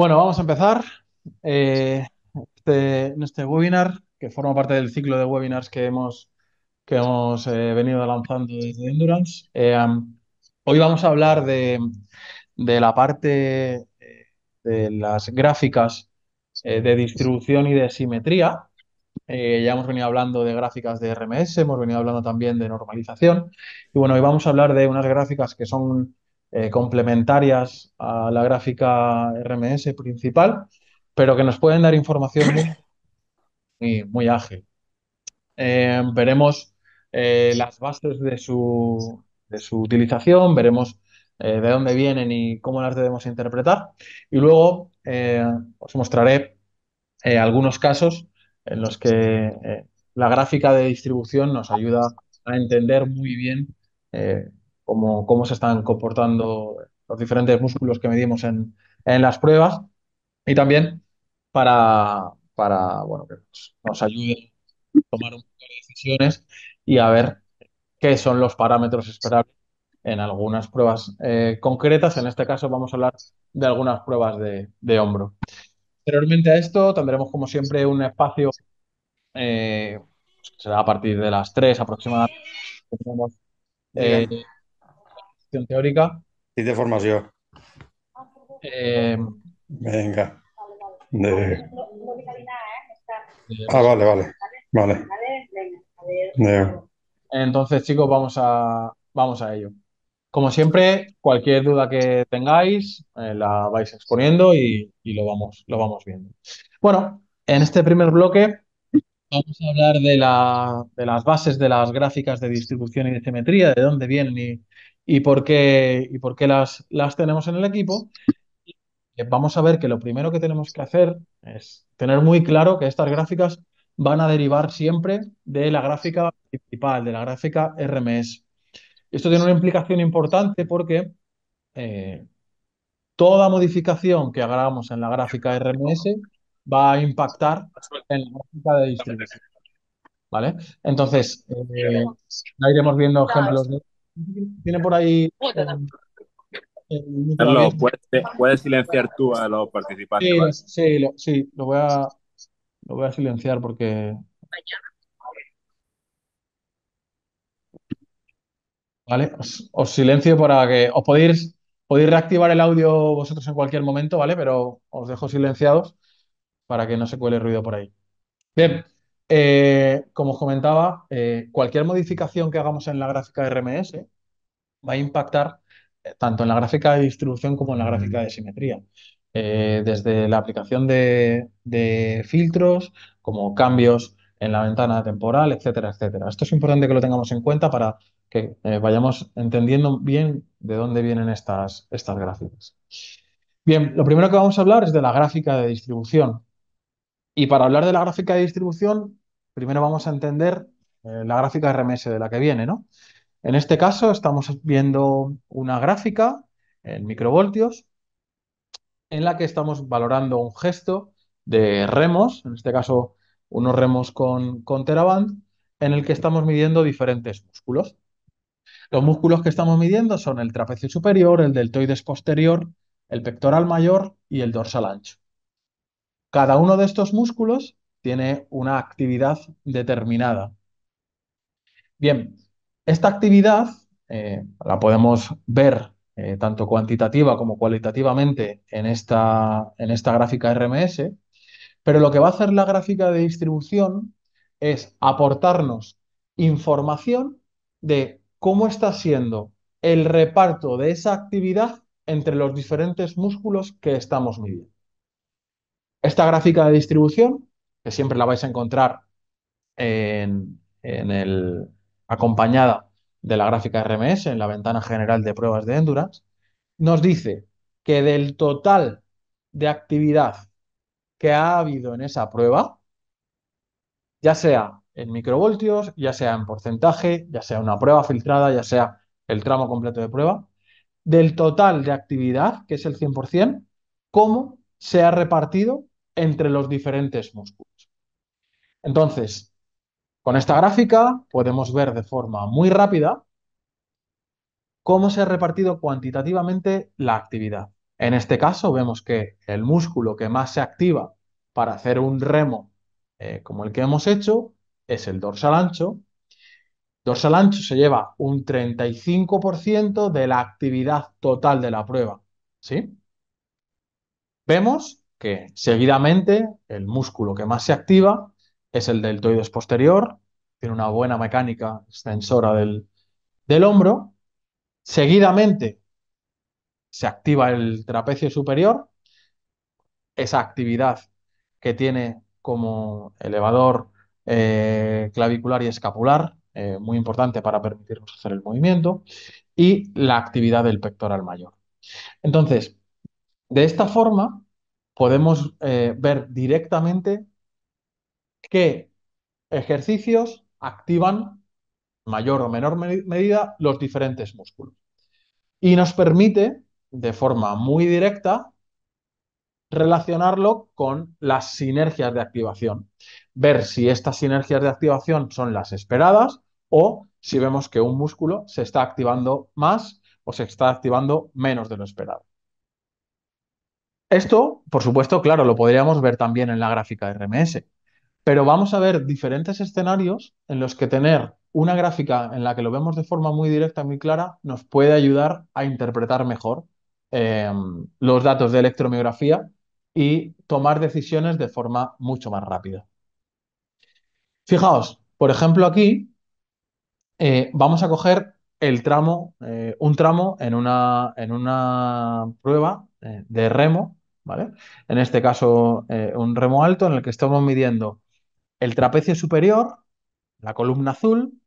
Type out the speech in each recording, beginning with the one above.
Bueno, vamos a empezar eh, este, en este webinar que forma parte del ciclo de webinars que hemos, que hemos eh, venido lanzando desde Endurance. Eh, hoy vamos a hablar de, de la parte de las gráficas de distribución y de simetría. ya hemos venido hablando de gráficas de RMS, hemos venido hablando también de normalización. Y bueno, hoy vamos a hablar de unas gráficas que son eh, complementarias a la gráfica RMS principal, pero que nos pueden dar información muy, muy ágil. Eh, veremos eh, las bases de su, utilización, veremos de dónde vienen y cómo las debemos interpretar. Y luego os mostraré algunos casos en los que la gráfica de distribución nos ayuda a entender muy bien cómo, se están comportando los diferentes músculos que medimos en, las pruebas y también para, bueno, que nos, ayude a tomar un poco de decisiones y a ver qué son los parámetros esperables en algunas pruebas eh, concretas. En este caso vamos a hablar de algunas pruebas de, hombro. Posteriormente a esto tendremos como siempre un espacio eh, pues, será a partir de las 3 aproximadamente teórica y de formación Eh... ¿eh? Ah, vale, vale. Vale. Entonces, chicos, vamos a, vamos a ello. Como siempre, cualquier duda que tengáis, eh, la vais exponiendo y, lo, vamos, lo vamos viendo. Bueno, en este primer bloque vamos a hablar de, de las bases de las gráficas de distribución y de simetría, de dónde vienen y, y por qué, y por qué las, las tenemos en el equipo. Eh, vamos a ver que lo primero que tenemos que hacer es tener muy claro que estas gráficas van a derivar siempre de la gráfica principal, de la gráfica RMS. Esto tiene una implicación importante porque eh, toda modificación que hagamos en la gráfica RMS va a impactar en la gráfica de distribución. ¿Vale? Entonces, eh, ya iremos viendo ejemplos de tiene por ahí. Eh, ¿puedes, silenciar tú a los participantes. Sí, sí, lo, voy a, lo voy a silenciar porque. Vale, os, os silencio para que os podéis, podéis reactivar el audio vosotros en cualquier momento, ¿vale? Pero os dejo silenciados para que no se cuele ruido por ahí. Bien, eh, como os comentaba, eh, cualquier modificación que hagamos en la gráfica RMS va a impactar eh, tanto en la gráfica de distribución como en la gráfica mm. de simetría. desde la aplicación de, filtros, como cambios en la ventana temporal, etcétera, etcétera. Esto es importante que lo tengamos en cuenta para que vayamos entendiendo bien de dónde vienen estas, estas gráficas. Bien, lo primero que vamos a hablar es de la gráfica de distribución. Y para hablar de la gráfica de distribución, primero vamos a entender eh, la gráfica RMS de la que viene, ¿no? En este caso estamos viendo una gráfica en microvoltios en la que estamos valorando un gesto de remos, en este caso unos remos con, con teraband, en el que estamos midiendo diferentes músculos. Los músculos que estamos midiendo son el trapecio superior, el deltoides posterior, el pectoral mayor y el dorsal ancho. Cada uno de estos músculos tiene una actividad determinada. Bien, esta actividad eh, la podemos ver eh, tanto cuantitativa como cualitativamente en esta, en esta gráfica RMS, pero lo que va a hacer la gráfica de distribución es aportarnos información de cómo está siendo el reparto de esa actividad entre los diferentes músculos que estamos midiendo. Esta gráfica de distribución que siempre la vais a encontrar en, el, acompañada de la gráfica RMS, en la ventana general de pruebas de Endurance, nos dice que del total de actividad que ha habido en esa prueba, ya sea en microvoltios, ya sea en porcentaje, ya sea una prueba filtrada, ya sea el tramo completo de prueba, del total de actividad, que es el 100%, cómo se ha repartido entre los diferentes músculos. Entonces, con esta gráfica podemos ver de forma muy rápida cómo se ha repartido cuantitativamente la actividad. En este caso vemos que el músculo que más se activa para hacer un remo eh, como el que hemos hecho es el dorsal ancho. Dorsal ancho se lleva un 35% de la actividad total de la prueba. ¿sí? Vemos que seguidamente el músculo que más se activa es el deltoides posterior, tiene una buena mecánica extensora del, hombro. Seguidamente se activa el trapecio superior, esa actividad que tiene como elevador eh, clavicular y escapular, eh, muy importante para permitirnos hacer el movimiento, y la actividad del pectoral mayor. Entonces, de esta forma podemos eh, ver directamente qué ejercicios activan mayor o menor medida los diferentes músculos. Y nos permite, de forma muy directa, relacionarlo con las sinergias de activación. Ver si estas sinergias de activación son las esperadas o si vemos que un músculo se está activando más o se está activando menos de lo esperado. Esto, por supuesto, claro, lo podríamos ver también en la gráfica RMS. Pero vamos a ver diferentes escenarios en los que tener una gráfica en la que lo vemos de forma muy directa, muy clara, nos puede ayudar a interpretar mejor em, los datos de electromiografía y tomar decisiones de forma mucho más rápida. Fijaos, por ejemplo, aquí eh, vamos a coger el tramo, eh, un tramo en una, en una prueba eh, de remo, ¿vale? En este caso, un remo alto en el que estamos midiendo el trapecio superior, la columna azul,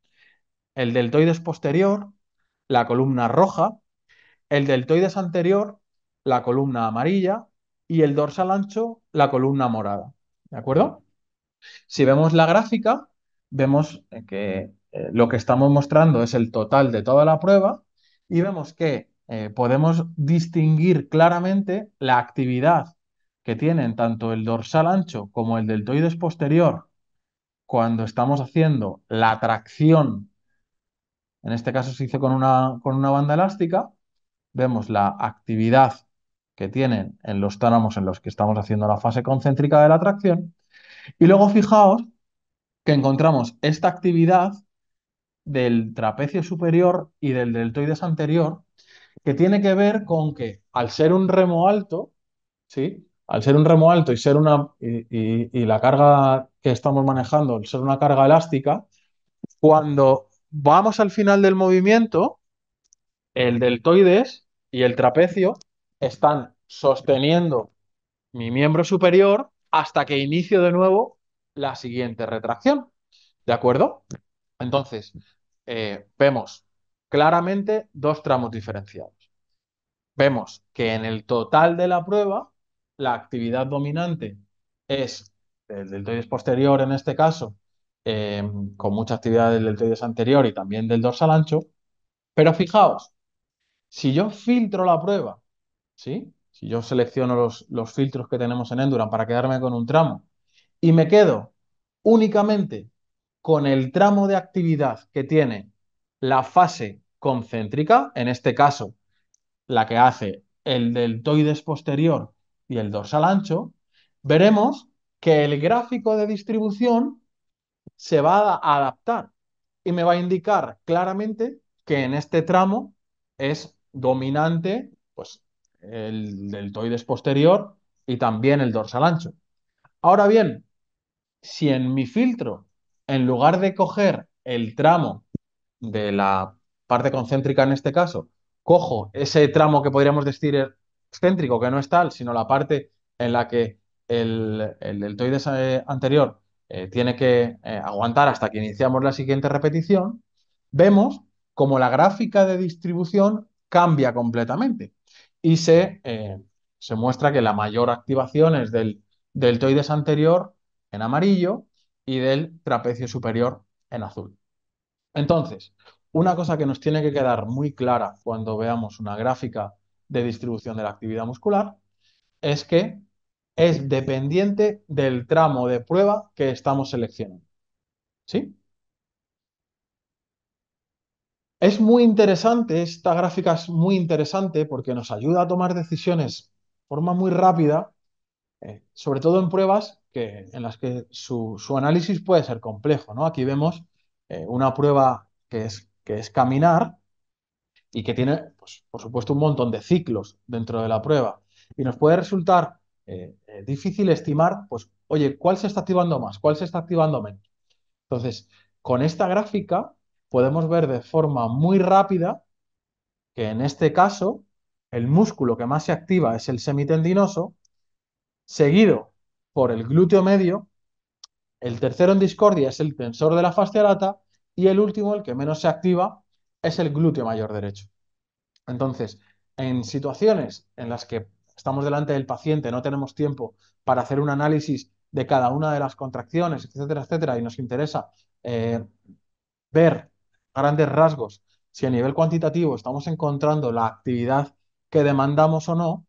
el deltoides posterior, la columna roja, el deltoides anterior, la columna amarilla y el dorsal ancho, la columna morada. ¿De acuerdo? Si vemos la gráfica, vemos que eh, lo que estamos mostrando es el total de toda la prueba y vemos que eh, podemos distinguir claramente la actividad que tienen tanto el dorsal ancho como el deltoides posterior cuando estamos haciendo la tracción, en este caso se hizo con una, con una banda elástica, vemos la actividad que tienen en los tálamos en los que estamos haciendo la fase concéntrica de la tracción. Y luego fijaos que encontramos esta actividad del trapecio superior y del deltoides anterior, que tiene que ver con que al ser un remo alto, ¿sí? al ser un remo alto y ser una y, la carga que estamos manejando, al ser una carga elástica, cuando vamos al final del movimiento, el deltoides y el trapecio están sosteniendo mi miembro superior hasta que inicio de nuevo la siguiente retracción. ¿De acuerdo? Entonces, eh, vemos claramente dos tramos diferenciados. Vemos que en el total de la prueba la actividad dominante es el deltoides posterior en este caso, em, con mucha actividad del deltoides anterior y también del dorsal ancho. Pero fijaos, si yo filtro la prueba, ¿sí? si yo selecciono los, los filtros que tenemos en Enduran para quedarme con un tramo y me quedo únicamente con el tramo de actividad que tiene la fase concéntrica, en este caso la que hace el deltoides posterior y el dorsal ancho, veremos que el gráfico de distribución se va a adaptar y me va a indicar claramente que en este tramo es dominante pues, el deltoides posterior y también el dorsal ancho. Ahora bien, si en mi filtro, en lugar de coger el tramo de la parte concéntrica en este caso, cojo ese tramo que podríamos decir excéntrico, que no es tal, sino la parte en la que el, el deltoides eh, anterior eh, tiene que eh, aguantar hasta que iniciamos la siguiente repetición, vemos como la gráfica de distribución cambia completamente y se, se muestra que la mayor activación es del deltoides anterior en amarillo y del trapecio superior en azul. Entonces, una cosa que nos tiene que quedar muy clara cuando veamos una gráfica de distribución de la actividad muscular es que es dependiente del tramo de prueba que estamos seleccionando. ¿Sí? Es muy interesante, esta gráfica es muy interesante porque nos ayuda a tomar decisiones de forma muy rápida, eh, sobre todo en pruebas que, en las que su, análisis puede ser complejo. ¿no? Aquí vemos eh, una prueba que es, que es caminar y que tiene pues, por supuesto, un montón de ciclos dentro de la prueba. Y nos puede resultar eh, eh, difícil estimar, pues, oye, ¿cuál se está activando más? ¿Cuál se está activando menos? Entonces, con esta gráfica podemos ver de forma muy rápida que en este caso el músculo que más se activa es el semitendinoso, seguido por el glúteo medio, el tercero en discordia es el tensor de la fascia lata y el último, el que menos se activa, es el glúteo mayor derecho. Entonces, en situaciones en las que estamos delante del paciente, no tenemos tiempo para hacer un análisis de cada una de las contracciones, etcétera, etcétera, y nos interesa eh, ver grandes rasgos si a nivel cuantitativo estamos encontrando la actividad que demandamos o no,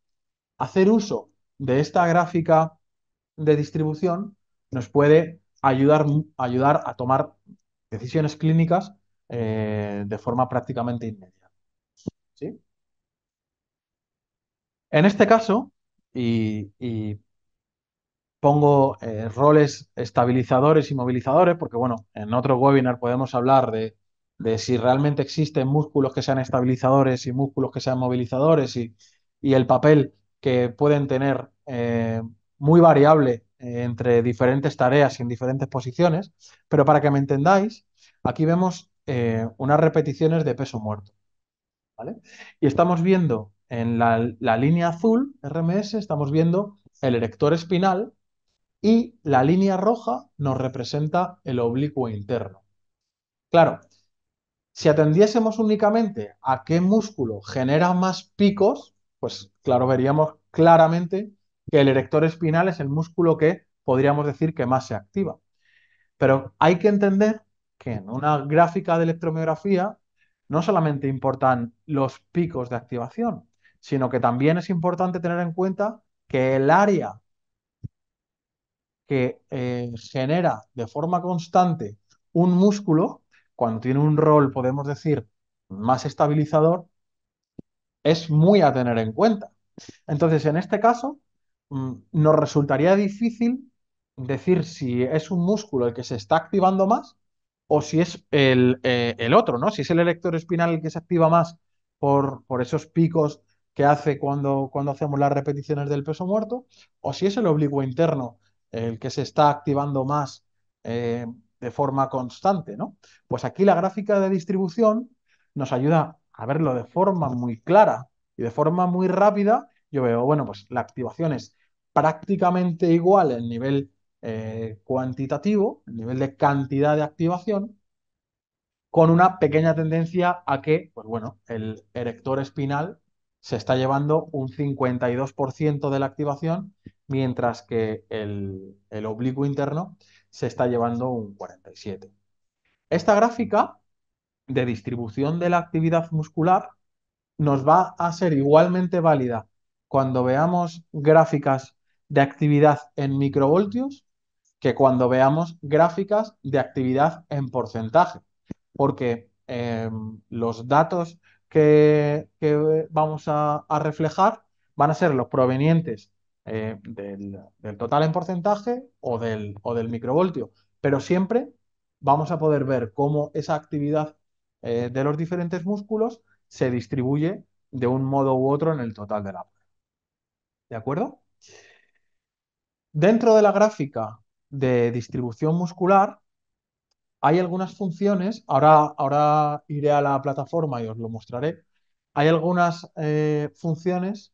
hacer uso de esta gráfica de distribución nos puede ayudar, ayudar a tomar decisiones clínicas eh, de forma prácticamente inmediata. ¿sí? En este caso, y, pongo eh, roles estabilizadores y movilizadores, porque bueno, en otro webinar podemos hablar de, si realmente existen músculos que sean estabilizadores y músculos que sean movilizadores y, el papel que pueden tener eh, muy variable eh, entre diferentes tareas y en diferentes posiciones, pero para que me entendáis, aquí vemos unas repeticiones de peso muerto. Y estamos viendo en la, la, línea azul, RMS, estamos viendo el erector espinal y la línea roja nos representa el oblicuo interno. Claro, si atendiésemos únicamente a qué músculo genera más picos, pues claro, veríamos claramente que el erector espinal es el músculo que podríamos decir que más se activa. Pero hay que entender que en una gráfica de electromiografía no solamente importan los picos de activación, sino que también es importante tener en cuenta que el área que eh, genera de forma constante un músculo, cuando tiene un rol, podemos decir, más estabilizador, es muy a tener en cuenta. Entonces, en este caso, mm, nos resultaría difícil decir si es un músculo el que se está activando más o si es eh, el, otro, ¿no? Si es el elector espinal el que se activa más por, esos picos que hace cuando, cuando hacemos las repeticiones del peso muerto, o si es el oblicuo interno el que se está activando más eh, de forma constante, ¿no? Pues aquí la gráfica de distribución nos ayuda a verlo de forma muy clara y de forma muy rápida. Yo veo, bueno, pues la activación es prácticamente igual en nivel eh, cuantitativo, el nivel de cantidad de activación, con una pequeña tendencia a que, pues bueno, el erector espinal se está llevando un 52% de la activación, mientras que el, el oblicuo interno se está llevando un 47%. Esta gráfica de distribución de la actividad muscular nos va a ser igualmente válida cuando veamos gráficas de actividad en microvoltios que cuando veamos gráficas de actividad en porcentaje, porque em, los datos que, vamos a, reflejar van a ser los provenientes eh, del, total en porcentaje o del, del microvoltio, pero siempre vamos a poder ver cómo esa actividad eh, de los diferentes músculos se distribuye de un modo u otro en el total de la ¿De acuerdo? Dentro de la gráfica de distribución muscular, hay algunas funciones, ahora, ahora iré a la plataforma y os lo mostraré, hay algunas eh, funciones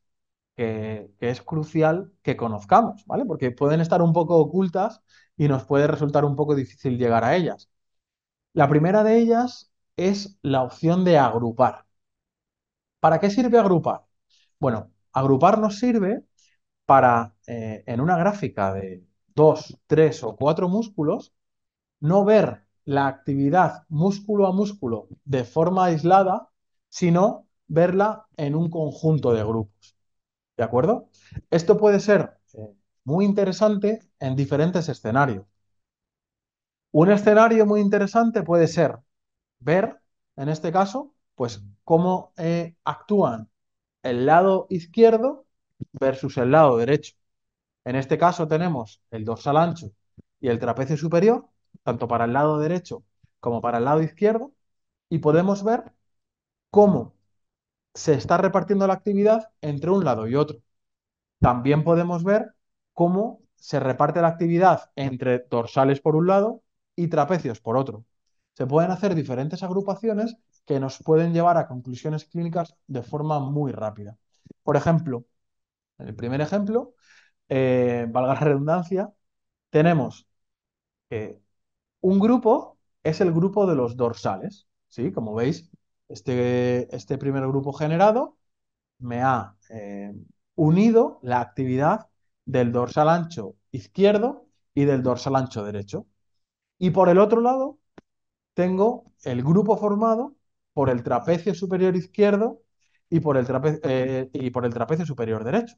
que, es crucial que conozcamos, ¿vale? Porque pueden estar un poco ocultas y nos puede resultar un poco difícil llegar a ellas. La primera de ellas es la opción de agrupar. ¿Para qué sirve agrupar? Bueno, agrupar nos sirve para, eh, en una gráfica de, dos, tres o cuatro músculos, no ver la actividad músculo a músculo de forma aislada, sino verla en un conjunto de grupos. ¿De acuerdo? Esto puede ser eh, muy interesante en diferentes escenarios. Un escenario muy interesante puede ser ver, en este caso, pues cómo eh, actúan el lado izquierdo versus el lado derecho. En este caso tenemos el dorsal ancho y el trapecio superior, tanto para el lado derecho como para el lado izquierdo, y podemos ver cómo se está repartiendo la actividad entre un lado y otro. También podemos ver cómo se reparte la actividad entre dorsales por un lado y trapecios por otro. Se pueden hacer diferentes agrupaciones que nos pueden llevar a conclusiones clínicas de forma muy rápida. Por ejemplo, en el primer ejemplo, eh, valga la redundancia, tenemos un grupo, es el grupo de los dorsales, ¿sí? Como veis, este, este primer grupo generado me ha eh, unido la actividad del dorsal ancho izquierdo y del dorsal ancho derecho. Y por el otro lado, tengo el grupo formado por el trapecio superior izquierdo y por el, eh, y por el trapecio superior derecho.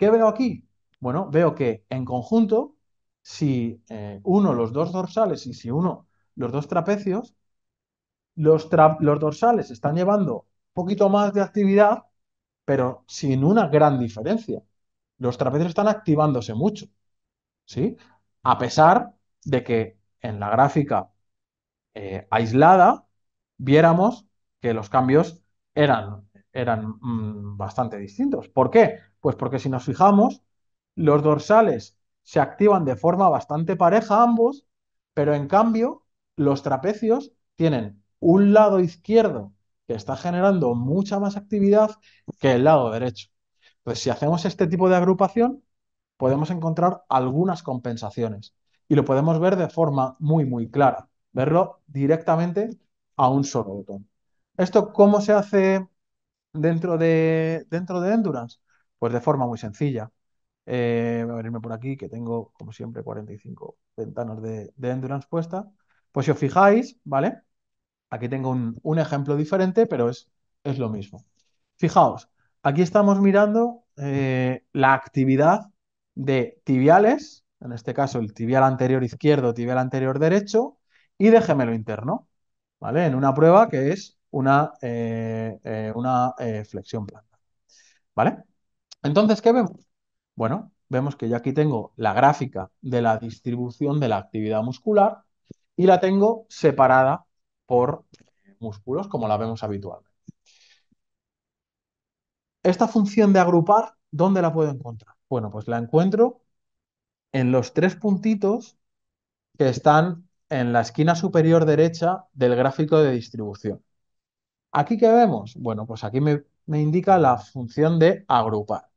¿Qué veo aquí? Bueno, veo que en conjunto, si eh, uno los dos dorsales y si uno los dos trapecios, los, dorsales están llevando un poquito más de actividad, pero sin una gran diferencia. Los trapecios están activándose mucho, ¿sí? A pesar de que en la gráfica eh, aislada viéramos que los cambios eran, eran mm, bastante distintos. ¿Por qué? Pues porque si nos fijamos, los dorsales se activan de forma bastante pareja ambos, pero en cambio los trapecios tienen un lado izquierdo que está generando mucha más actividad que el lado derecho. Pues si hacemos este tipo de agrupación, podemos encontrar algunas compensaciones y lo podemos ver de forma muy, muy clara, verlo directamente a un solo botón. ¿Esto cómo se hace dentro de, dentro de Endurance? Pues de forma muy sencilla. Eh, voy a venirme por aquí, que tengo, como siempre, 45 ventanas de, endurance puesta. Pues si os fijáis, ¿vale? Aquí tengo un, ejemplo diferente, pero es, es, lo mismo. Fijaos, aquí estamos mirando eh, la actividad de tibiales, en este caso el tibial anterior izquierdo, tibial anterior derecho, y de gemelo interno, ¿vale? En una prueba que es una, eh, una flexión plana, ¿vale? Entonces, ¿qué vemos? Bueno, vemos que ya aquí tengo la gráfica de la distribución de la actividad muscular y la tengo separada por músculos, como la vemos habitualmente. Esta función de agrupar, ¿dónde la puedo encontrar? Bueno, pues la encuentro en los tres puntitos que están en la esquina superior derecha del gráfico de distribución. ¿Aquí qué vemos? Bueno, pues aquí me, me indica la función de agrupar.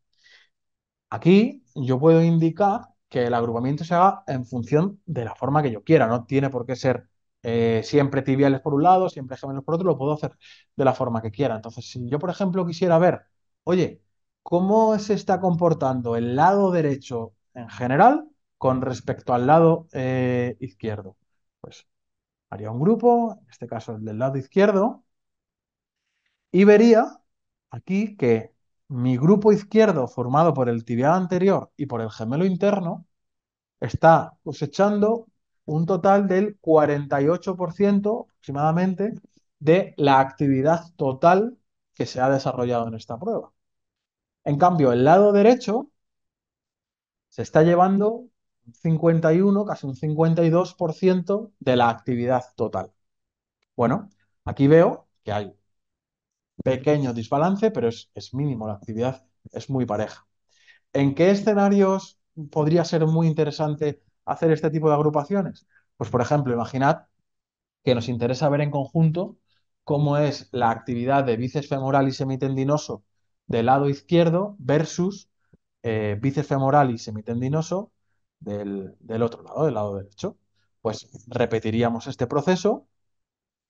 Aquí yo puedo indicar que el agrupamiento se haga en función de la forma que yo quiera, no tiene por qué ser eh, siempre tibiales por un lado, siempre gemelos por otro, lo puedo hacer de la forma que quiera. Entonces, si yo, por ejemplo, quisiera ver, oye, ¿cómo se está comportando el lado derecho en general con respecto al lado eh, izquierdo? Pues haría un grupo, en este caso el del lado izquierdo, y vería aquí que mi grupo izquierdo, formado por el tibial anterior y por el gemelo interno, está cosechando un total del 48% aproximadamente de la actividad total que se ha desarrollado en esta prueba. En cambio, el lado derecho se está llevando un 51, casi un 52% de la actividad total. Bueno, aquí veo que hay pequeño desbalance, pero es, mínimo, la actividad es muy pareja. ¿En qué escenarios podría ser muy interesante hacer este tipo de agrupaciones? Pues, por ejemplo, imaginad que nos interesa ver en conjunto cómo es la actividad de bíceps femoral y semitendinoso del lado izquierdo versus eh, bíceps femoral y semitendinoso del, otro lado, del lado derecho. Pues repetiríamos este proceso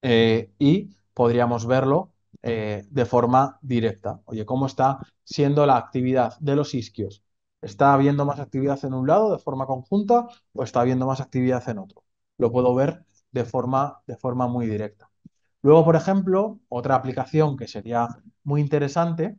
eh, y podríamos verlo eh, de forma directa. Oye, ¿cómo está siendo la actividad de los isquios? ¿Está habiendo más actividad en un lado de forma conjunta o está habiendo más actividad en otro? Lo puedo ver de forma, de forma muy directa. Luego, por ejemplo, otra aplicación que sería muy interesante,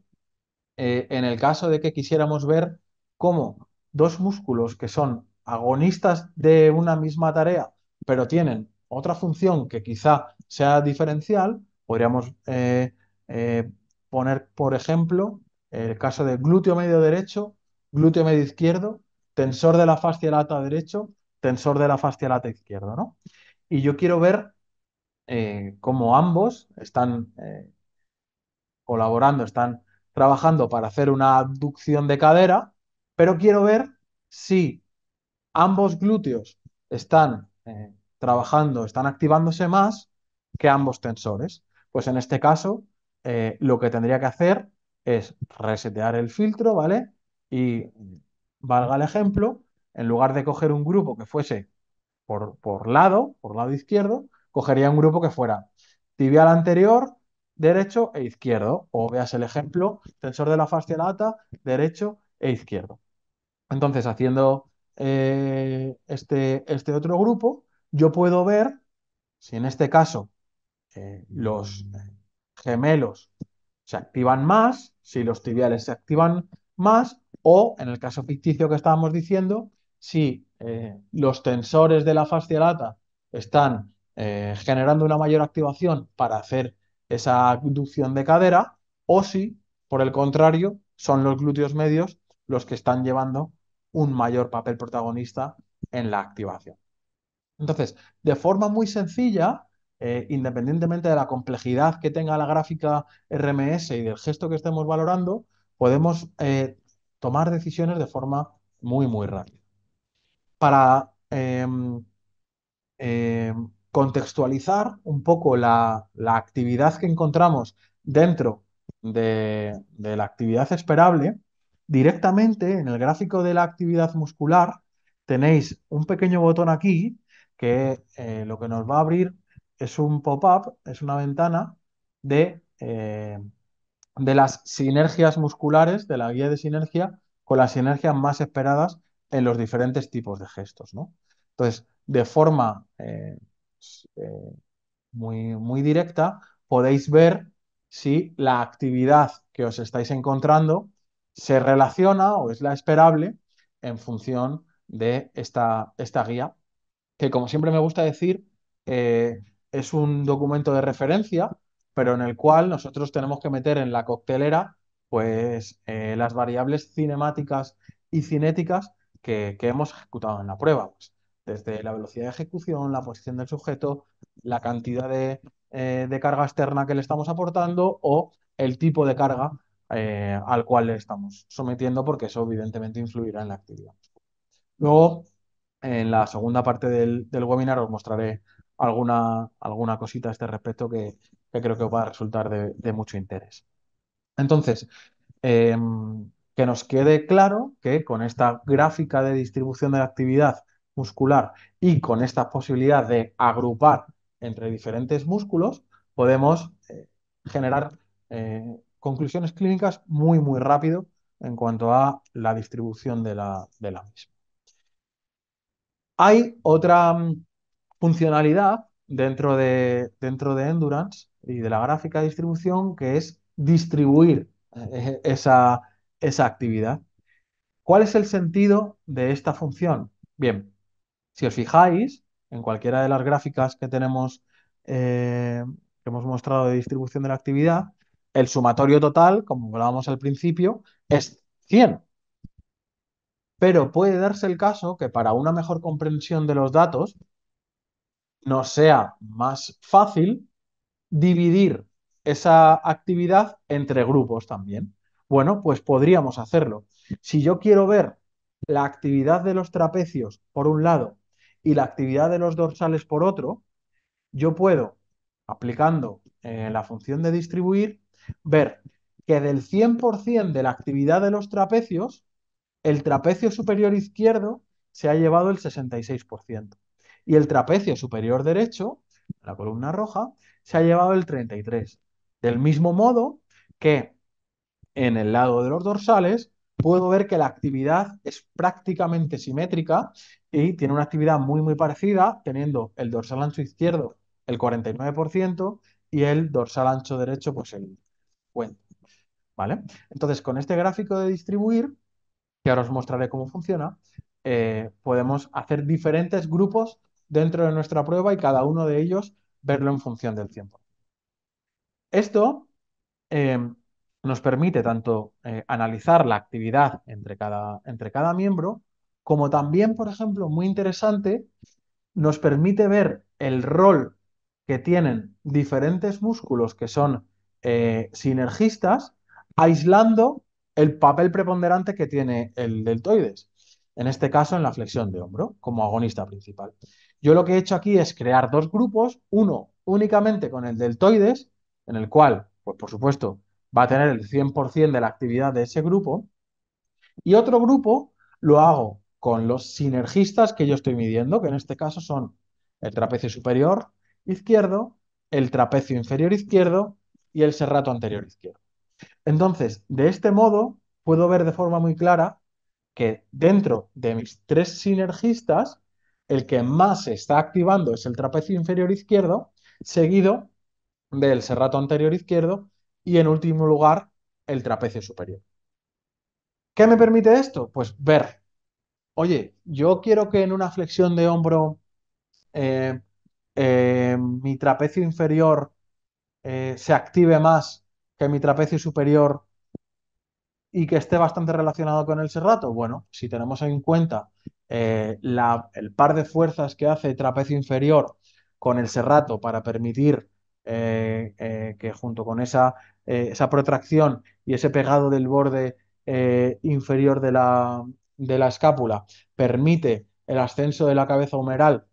eh, en el caso de que quisiéramos ver cómo dos músculos que son agonistas de una misma tarea, pero tienen otra función que quizá sea diferencial, Podríamos eh, eh, poner, por ejemplo, el caso del glúteo medio derecho, glúteo medio izquierdo, tensor de la fascia lata derecho, tensor de la fascia lata izquierdo, Y yo quiero ver eh, cómo ambos están colaborando, están trabajando para hacer una abducción de cadera, pero quiero ver si ambos glúteos están trabajando, están activándose más que ambos tensores. Pues en este caso, eh, lo que tendría que hacer es resetear el filtro, ¿vale? Y valga el ejemplo, en lugar de coger un grupo que fuese por, por lado, por lado izquierdo, cogería un grupo que fuera tibial anterior, derecho e izquierdo. O veas el ejemplo, tensor de la fascia lata, derecho e izquierdo. Entonces, haciendo eh, este, este otro grupo, yo puedo ver si en este caso eh, los gemelos se activan más, si los tibiales se activan más, o en el caso ficticio que estábamos diciendo, si eh, los tensores de la fascia lata están eh, generando una mayor activación para hacer esa abducción de cadera, o si, por el contrario, son los glúteos medios los que están llevando un mayor papel protagonista en la activación. Entonces, de forma muy sencilla, eh, independientemente de la complejidad que tenga la gráfica RMS y del gesto que estemos valorando, podemos eh, tomar decisiones de forma muy, muy rápida. Para em, em, contextualizar un poco la, actividad que encontramos dentro de, la actividad esperable, directamente en el gráfico de la actividad muscular tenéis un pequeño botón aquí que eh, lo que nos va a abrir es un pop-up, es una ventana de, eh, de las sinergias musculares, de la guía de sinergia, con las sinergias más esperadas en los diferentes tipos de gestos. ¿no? Entonces, de forma eh, eh, muy, muy directa, podéis ver si la actividad que os estáis encontrando se relaciona o es la esperable en función de esta, esta guía, que como siempre me gusta decir, es un documento de referencia, pero en el cual nosotros tenemos que meter en la coctelera pues, eh, las variables cinemáticas y cinéticas que, hemos ejecutado en la prueba. Pues, desde la velocidad de ejecución, la posición del sujeto, la cantidad de, eh, carga externa que le estamos aportando o el tipo de carga eh, al cual le estamos sometiendo, porque eso evidentemente influirá en la actividad. Luego, en la segunda parte del, del webinar os mostraré alguna, alguna cosita a este respecto que, creo que va a resultar de, mucho interés. Entonces, em, que nos quede claro que con esta gráfica de distribución de la actividad muscular y con esta posibilidad de agrupar entre diferentes músculos, podemos eh, generar eh, conclusiones clínicas muy, muy rápido en cuanto a la distribución de la, de la misma. Hay otra funcionalidad dentro de, dentro de Endurance y de la gráfica de distribución que es distribuir eh, eh, esa, actividad. ¿Cuál es el sentido de esta función? Bien, si os fijáis en cualquiera de las gráficas que tenemos, eh, que hemos mostrado de distribución de la actividad, el sumatorio total, como hablábamos al principio, es 100. Pero puede darse el caso que para una mejor comprensión de los datos, no sea más fácil dividir esa actividad entre grupos también. Bueno, pues podríamos hacerlo. Si yo quiero ver la actividad de los trapecios por un lado y la actividad de los dorsales por otro, yo puedo, aplicando eh, la función de distribuir, ver que del 100% de la actividad de los trapecios, el trapecio superior izquierdo se ha llevado el 66%. Y el trapecio superior derecho, la columna roja, se ha llevado el 33. Del mismo modo que en el lado de los dorsales puedo ver que la actividad es prácticamente simétrica y tiene una actividad muy muy parecida, teniendo el dorsal ancho izquierdo el 49% y el dorsal ancho derecho pues el 50%. ¿Vale? Entonces, con este gráfico de distribuir, que ahora os mostraré cómo funciona, eh, podemos hacer diferentes grupos dentro de nuestra prueba y cada uno de ellos verlo en función del tiempo. Esto eh, nos permite tanto eh, analizar la actividad entre cada, miembro, como también, por ejemplo, muy interesante, nos permite ver el rol que tienen diferentes músculos que son eh, sinergistas, aislando el papel preponderante que tiene el deltoides, en este caso en la flexión de hombro, como agonista principal. Yo lo que he hecho aquí es crear dos grupos, uno únicamente con el deltoides, en el cual, pues por supuesto, va a tener el 100% de la actividad de ese grupo, y otro grupo lo hago con los sinergistas que yo estoy midiendo, que en este caso son el trapecio superior izquierdo, el trapecio inferior izquierdo y el serrato anterior izquierdo. Entonces, de este modo, puedo ver de forma muy clara que dentro de mis tres sinergistas el que más se está activando es el trapecio inferior izquierdo, seguido del serrato anterior izquierdo y en último lugar el trapecio superior. ¿Qué me permite esto? Pues ver, oye, yo quiero que en una flexión de hombro eh, eh, mi trapecio inferior eh, se active más que mi trapecio superior y que esté bastante relacionado con el serrato. Bueno, si tenemos en cuenta eh, el par de fuerzas que hace trapecio inferior con el serrato para permitir eh, eh, que junto con esa, esa, protracción y ese pegado del borde inferior de la, escápula permite el ascenso de la cabeza humeral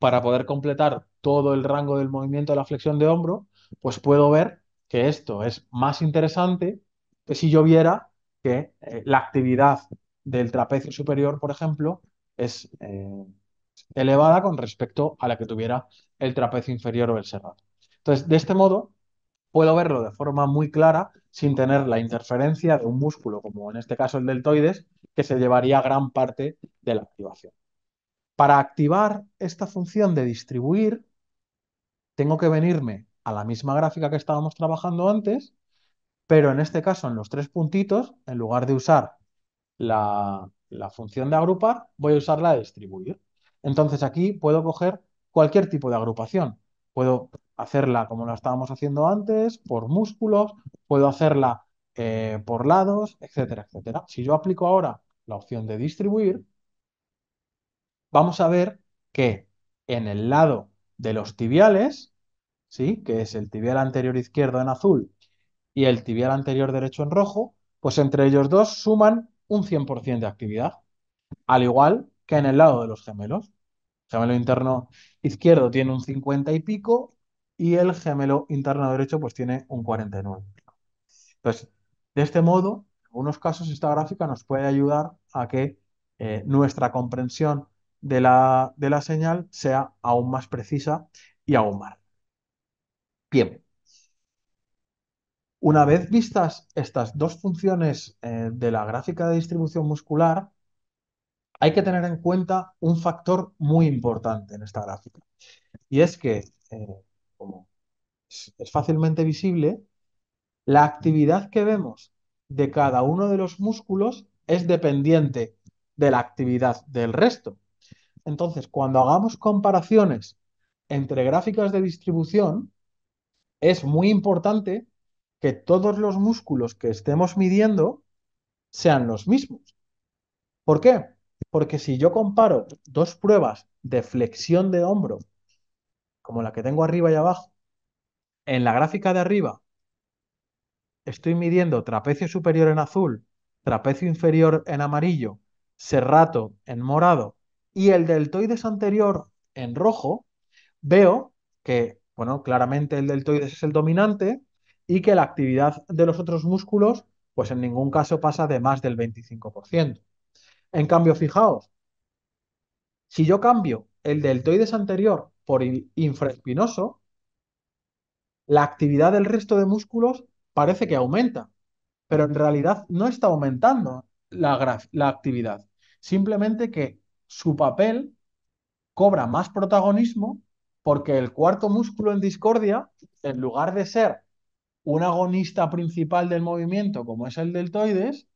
para poder completar todo el rango del movimiento de la flexión de hombro, pues puedo ver que esto es más interesante que si yo viera que la actividad del trapecio superior, por ejemplo, es eh, elevada con respecto a la que tuviera el trapecio inferior o el serrato. Entonces, de este modo, puedo verlo de forma muy clara sin tener la interferencia de un músculo, como en este caso el deltoides, que se llevaría gran parte de la activación. Para activar esta función de distribuir, tengo que venirme a la misma gráfica que estábamos trabajando antes, pero en este caso en los tres puntitos, en lugar de usar la, función de agrupar, voy a usar la de distribuir. Entonces aquí puedo coger cualquier tipo de agrupación. Puedo hacerla como la estábamos haciendo antes, por músculos, puedo hacerla eh, por lados, etcétera, etcétera. Si yo aplico ahora la opción de distribuir, vamos a ver que en el lado de los tibiales, ¿sí? que es el tibial anterior izquierdo en azul y el tibial anterior derecho en rojo, pues entre ellos dos suman un 100% de actividad, al igual que en el lado de los gemelos. El gemelo interno izquierdo tiene un 50 y pico y el gemelo interno derecho pues tiene un 49. Entonces, de este modo, en algunos casos esta gráfica nos puede ayudar a que eh, nuestra comprensión de la, de la señal sea aún más precisa y aún más. Bien. Una vez vistas estas dos funciones eh, de la gráfica de distribución muscular, hay que tener en cuenta un factor muy importante en esta gráfica. Y es que, eh, como es fácilmente visible, la actividad que vemos de cada uno de los músculos es dependiente de la actividad del resto. Entonces, cuando hagamos comparaciones entre gráficas de distribución, es muy importante que todos los músculos que estemos midiendo sean los mismos. ¿Por qué? Porque si yo comparo dos pruebas de flexión de hombro, como la que tengo arriba y abajo, en la gráfica de arriba estoy midiendo trapecio superior en azul, trapecio inferior en amarillo, serrato en morado y el deltoides anterior en rojo, veo que, bueno, claramente el deltoides es el dominante, y que la actividad de los otros músculos, pues en ningún caso pasa de más del 25%. En cambio, fijaos, si yo cambio el deltoides anterior por infraespinoso, la actividad del resto de músculos parece que aumenta, pero en realidad no está aumentando la, la actividad, simplemente que su papel cobra más protagonismo porque el cuarto músculo en discordia, en lugar de ser un agonista principal del movimiento, como es el deltoides,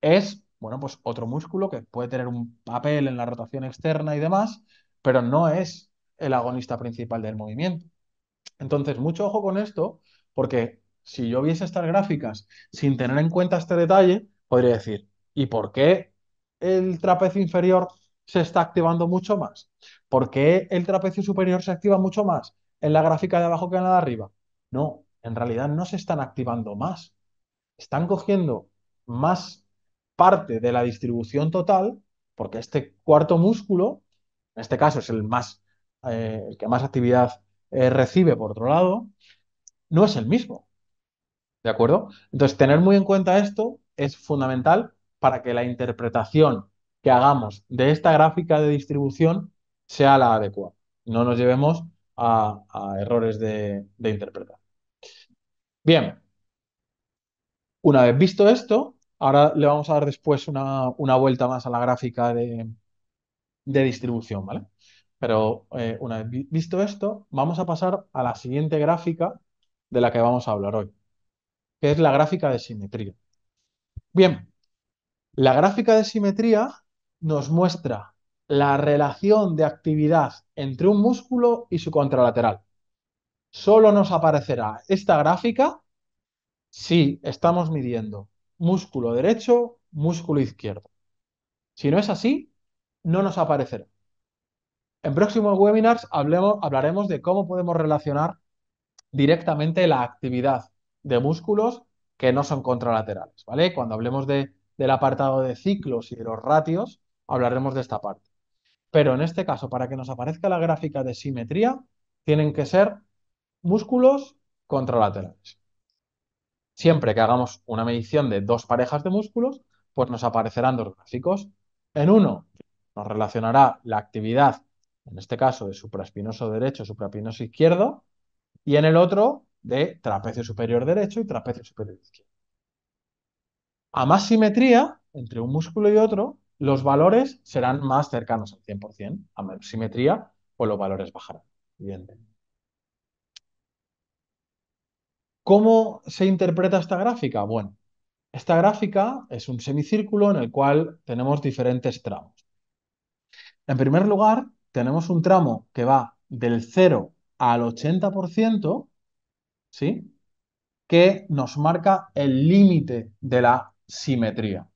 es, bueno, pues otro músculo que puede tener un papel en la rotación externa y demás, pero no es el agonista principal del movimiento. Entonces, mucho ojo con esto, porque si yo viese estas gráficas sin tener en cuenta este detalle, podría decir, ¿y por qué el trapecio inferior se está activando mucho más? ¿Por qué el trapecio superior se activa mucho más en la gráfica de abajo que en la de arriba? No, en realidad no se están activando más. Están cogiendo más parte de la distribución total, porque este cuarto músculo, en este caso es el, más, eh, el que más actividad eh, recibe por otro lado, no es el mismo. ¿De acuerdo? Entonces, tener muy en cuenta esto es fundamental para que la interpretación que hagamos de esta gráfica de distribución sea la adecuada. No nos llevemos a, errores de, de interpretación. Bien, una vez visto esto, ahora le vamos a dar después una, vuelta más a la gráfica de, distribución, ¿vale? Pero eh, una vez visto esto, vamos a pasar a la siguiente gráfica de la que vamos a hablar hoy, que es la gráfica de simetría. Bien, la gráfica de simetría nos muestra la relación de actividad entre un músculo y su contralateral solo nos aparecerá esta gráfica si estamos midiendo músculo derecho, músculo izquierdo. Si no es así, no nos aparecerá. En próximos webinars hablaremos de cómo podemos relacionar directamente la actividad de músculos que no son contralaterales, ¿vale? Cuando hablemos del apartado de ciclos y de los ratios, hablaremos de esta parte. Pero en este caso, para que nos aparezca la gráfica de simetría, tienen que ser músculos contralaterales. Siempre que hagamos una medición de dos parejas de músculos, pues nos aparecerán dos gráficos. En uno nos relacionará la actividad, en este caso de supraespinoso derecho, supraespinoso izquierdo, y en el otro de trapecio superior derecho y trapecio superior izquierdo. A más simetría entre un músculo y otro, los valores serán más cercanos al 100%. A más simetría, pues los valores bajarán, evidentemente. ¿Cómo se interpreta esta gráfica? Bueno, esta gráfica es un semicírculo en el cual tenemos diferentes tramos. En primer lugar, tenemos un tramo que va del 0 al 80%, ¿sí? que nos marca el límite de la simetría.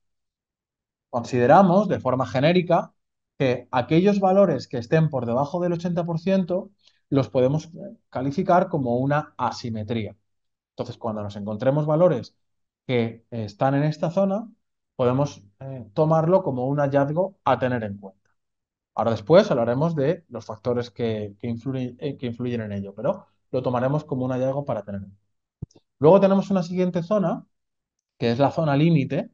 Consideramos de forma genérica que aquellos valores que estén por debajo del 80% los podemos calificar como una asimetría. Entonces, cuando nos encontremos valores que están en esta zona, podemos eh, tomarlo como un hallazgo a tener en cuenta. Ahora después hablaremos de los factores eh, que, influyen, en ello, pero lo tomaremos como un hallazgo para tener en cuenta. Luego tenemos una siguiente zona, que es la zona límite,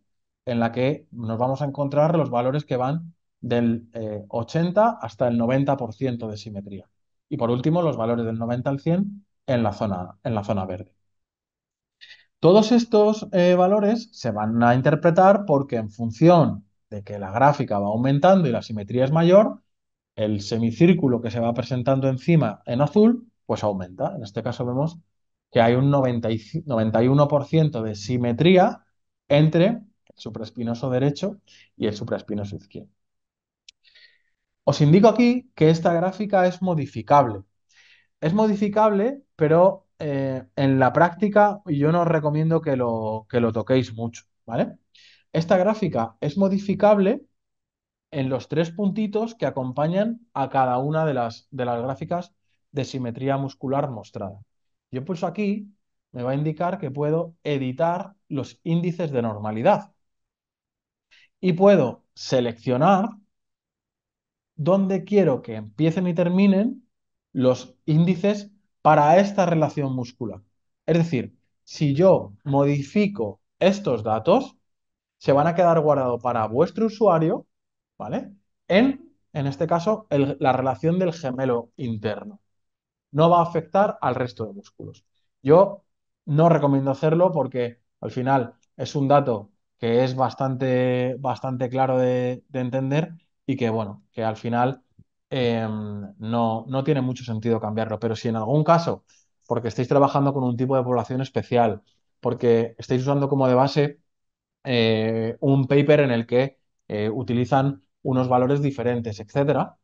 en la que nos vamos a encontrar los valores que van del 80 eh, hasta el 90% de simetría. Y por último, los valores del 90 al 100 en la zona, en la zona verde. Todos estos eh, valores se van a interpretar porque en función de que la gráfica va aumentando y la simetría es mayor, el semicírculo que se va presentando encima en azul, pues aumenta. En este caso vemos que hay un 91% de simetría entre el supraespinoso derecho y el supraespinoso izquierdo. Os indico aquí que esta gráfica es modificable. Es modificable, pero eh, en la práctica yo no os recomiendo que lo, toquéis mucho, ¿vale? Esta gráfica es modificable en los tres puntitos que acompañan a cada una de las, de las gráficas de simetría muscular mostrada. Yo pulso aquí, me va a indicar que puedo editar los índices de normalidad. Y puedo seleccionar dónde quiero que empiecen y terminen los índices para esta relación muscular. Es decir, si yo modifico estos datos, se van a quedar guardados para vuestro usuario, ¿vale? En, en este caso, la relación del gemelo interno. No va a afectar al resto de músculos. Yo no recomiendo hacerlo porque al final es un dato que es bastante, bastante claro de, de entender y que, bueno, que al final Em, no, no tiene mucho sentido cambiarlo. Pero si en algún caso, porque estáis trabajando con un tipo de población especial, porque estáis usando como de base eh, un paper en el que eh, utilizan unos valores diferentes, etcétera,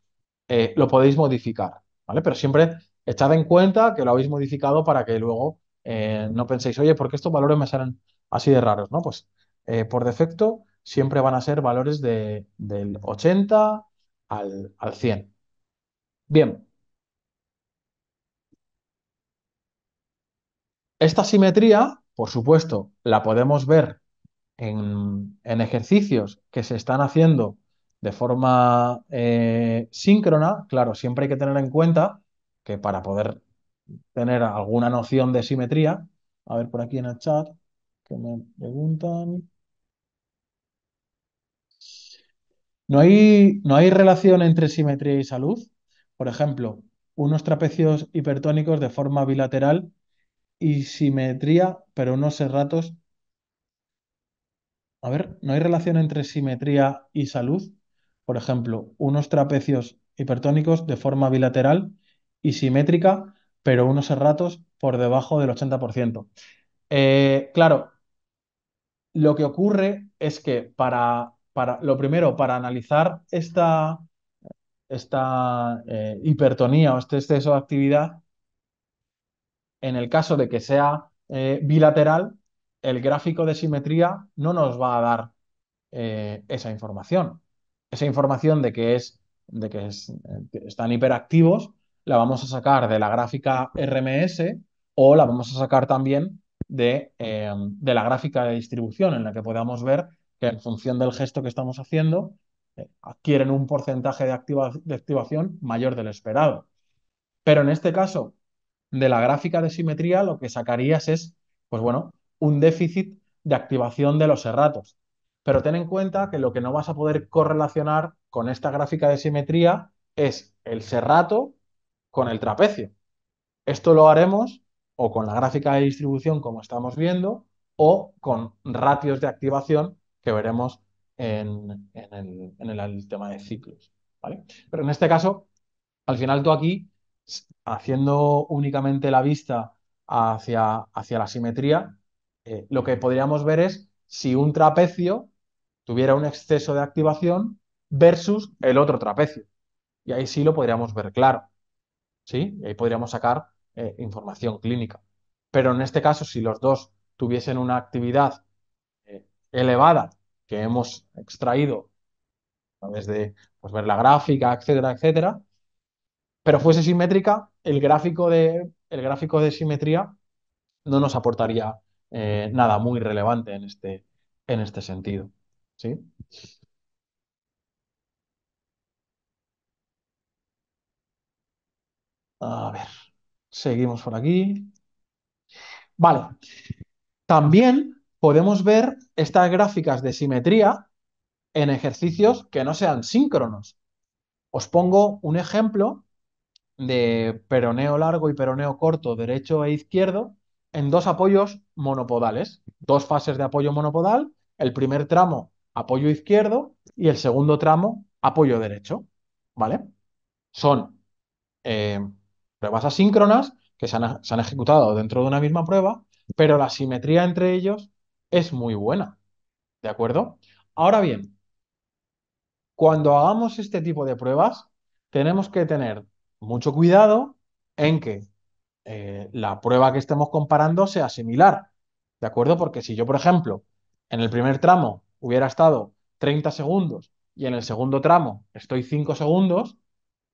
eh, lo podéis modificar, ¿vale? Pero siempre echad en cuenta que lo habéis modificado para que luego no penséis, oye, porque estos valores me salen así de raros? ¿No? Pues por defecto siempre van a ser valores del 80 al 100, Bien, esta simetría, por supuesto, la podemos ver en, ejercicios que se están haciendo de forma eh, síncrona. Claro, siempre hay que tener en cuenta que para poder tener alguna noción de simetría, a ver por aquí en el chat, que me preguntan. ¿No hay, ¿No hay relación entre simetría y salud? por ejemplo, unos trapecios hipertónicos de forma bilateral y simetría, pero unos serratos. A ver, ¿no hay relación entre simetría y salud? Por ejemplo, unos trapecios hipertónicos de forma bilateral y simétrica, pero unos serratos por debajo del 80%. Eh, claro, lo que ocurre es que para, para lo primero, para analizar esta, esta eh, hipertonía o este exceso de actividad, en el caso de que sea eh, bilateral, el gráfico de simetría no nos va a dar eh, esa información. Esa información de que, es, de que es, están hiperactivos la vamos a sacar de la gráfica RMS o la vamos a sacar también de, la gráfica de distribución en la que podamos ver que en función del gesto que estamos haciendo, eh, adquieren un porcentaje de, activación mayor del esperado. Pero en este caso, de la gráfica de simetría, lo que sacarías es, pues bueno, un déficit de activación de los serratos, Pero ten en cuenta que lo que no vas a poder correlacionar con esta gráfica de simetría es el serrato con el trapecio. Esto lo haremos o con la gráfica de distribución como estamos viendo o con ratios de activación que veremos en, el, tema de ciclos. Pero en este caso, al final tú aquí, haciendo únicamente la vista hacia, hacia la simetría, eh, lo que podríamos ver es si un trapecio tuviera un exceso de activación versus el otro trapecio. Y ahí sí lo podríamos ver claro. ¿sí? Y ahí podríamos sacar eh, información clínica. Pero en este caso, si los dos tuviesen una actividad eh, elevada que hemos extraído a través de pues, ver la gráfica, etcétera, etcétera, pero fuese simétrica, el gráfico de, el gráfico de simetría no nos aportaría eh, nada muy relevante en este, en este sentido. ¿sí? A ver, seguimos por aquí. Vale. También podemos ver estas gráficas de simetría en ejercicios que no sean síncronos. Os pongo un ejemplo de peroneo largo y peroneo corto, derecho e izquierdo, en dos apoyos monopodales, dos fases de apoyo monopodal, el primer tramo apoyo izquierdo y el segundo tramo apoyo derecho, ¿vale? Son eh, pruebas asíncronas que se han ejecutado dentro de una misma prueba, pero la simetría entre ellos es muy buena. ¿De acuerdo? Ahora bien, cuando hagamos este tipo de pruebas, tenemos que tener mucho cuidado en que eh, la prueba que estemos comparando sea similar. ¿De acuerdo? Porque si yo, por ejemplo, en el primer tramo hubiera estado 30 segundos y en el segundo tramo estoy 5 segundos,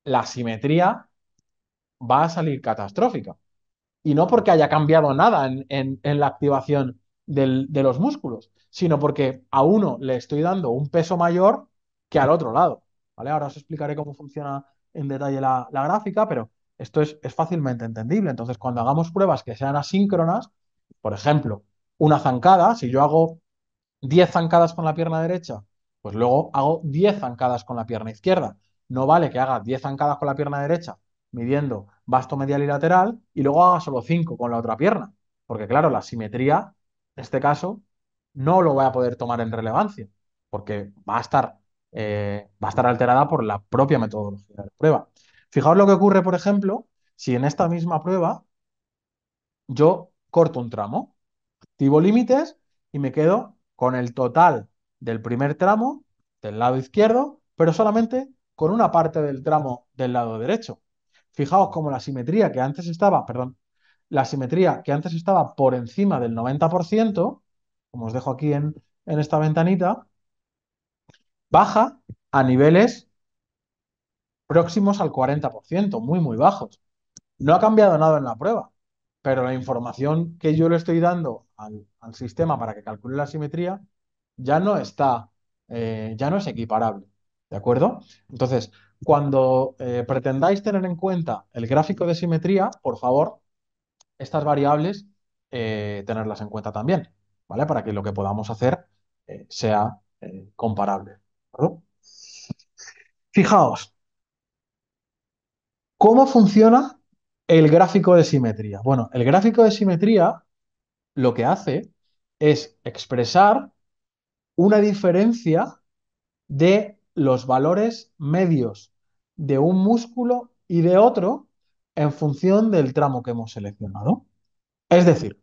la simetría va a salir catastrófica. Y no porque haya cambiado nada en la activación del, de los músculos, sino porque a uno le estoy dando un peso mayor que al otro lado. ¿vale? Ahora os explicaré cómo funciona en detalle la, gráfica, pero esto es, fácilmente entendible. Entonces, cuando hagamos pruebas que sean asíncronas, por ejemplo, una zancada, si yo hago 10 zancadas con la pierna derecha, pues luego hago 10 zancadas con la pierna izquierda. No vale que haga 10 zancadas con la pierna derecha midiendo vasto medial y lateral y luego haga solo 5 con la otra pierna, porque claro, la simetría este caso no lo voy a poder tomar en relevancia, porque va a estar, eh, va a estar alterada por la propia metodología de prueba. Fijaos lo que ocurre, por ejemplo, si en esta misma prueba yo corto un tramo, activo límites y me quedo con el total del primer tramo del lado izquierdo, pero solamente con una parte del tramo del lado derecho. Fijaos cómo la simetría que antes estaba, perdón, la simetría que antes estaba por encima del 90%, como os dejo aquí en, esta ventanita, baja a niveles próximos al 40%, muy, muy bajos. No ha cambiado nada en la prueba, pero la información que yo le estoy dando al, sistema para que calcule la simetría ya no está, eh, ya no es equiparable. ¿De acuerdo? Entonces, cuando eh, pretendáis tener en cuenta el gráfico de simetría, por favor, estas variables eh, tenerlas en cuenta también, ¿vale? Para que lo que podamos hacer eh, sea eh, comparable. Fijaos, ¿cómo funciona el gráfico de simetría? Bueno, el gráfico de simetría lo que hace es expresar una diferencia de los valores medios de un músculo y de otro en función del tramo que hemos seleccionado. Es decir,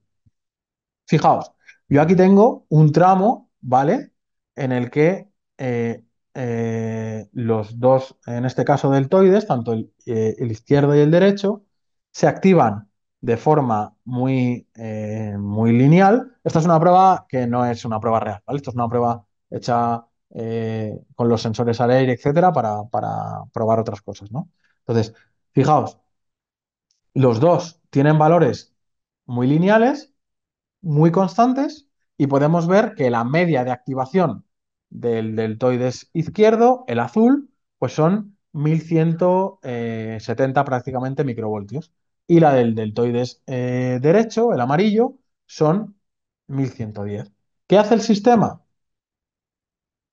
fijaos, yo aquí tengo un tramo, ¿vale? En el que eh, eh, los dos, en este caso deltoides, tanto eh, el, izquierdo y el derecho, se activan de forma muy, muy lineal. Esta es una prueba que no es una prueba real, ¿vale? Esto es una prueba hecha con los sensores al aire, etcétera, para, para probar otras cosas, ¿no? Entonces, fijaos, los dos tienen valores muy lineales, muy constantes, y podemos ver que la media de activación del deltoides izquierdo, el azul, pues son 1170 eh, prácticamente microvoltios. Y la del deltoides eh, derecho, el amarillo, son 1110. ¿Qué hace el sistema?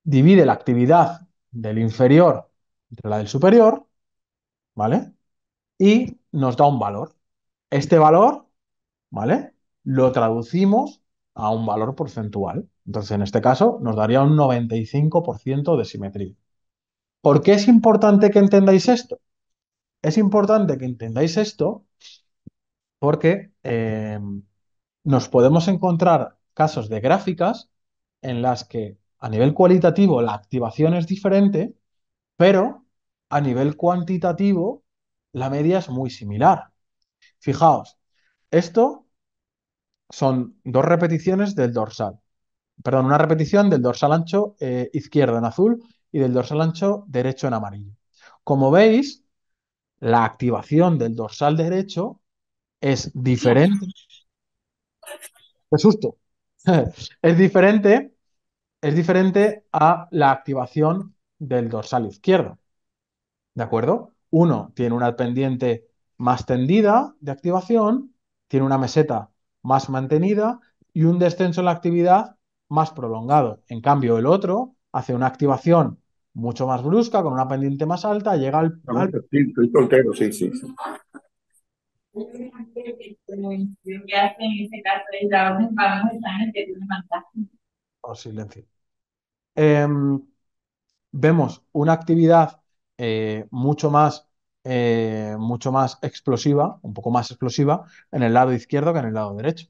Divide la actividad del inferior entre la del superior, ¿vale? y nos da un valor. Este valor, ¿vale? Lo traducimos a un valor porcentual. Entonces, en este caso, nos daría un 95% de simetría. ¿Por qué es importante que entendáis esto? Es importante que entendáis esto porque eh, nos podemos encontrar casos de gráficas en las que a nivel cualitativo la activación es diferente, pero a nivel cuantitativo la media es muy similar. Fijaos, esto son dos repeticiones del dorsal. Perdón, una repetición del dorsal ancho eh, izquierdo en azul y del dorsal ancho derecho en amarillo. Como veis, la activación del dorsal derecho es diferente. ¡Qué susto! es diferente, es diferente a la activación del dorsal izquierdo. ¿De acuerdo? uno tiene una pendiente más tendida de activación, tiene una meseta más mantenida y un descenso en la actividad más prolongado. En cambio, el otro hace una activación mucho más brusca, con una pendiente más alta, llega al... Sí, sí, sí, silencio. Em, vemos una actividad eh, mucho, más, eh, mucho más explosiva, un poco más explosiva en el lado izquierdo que en el lado derecho.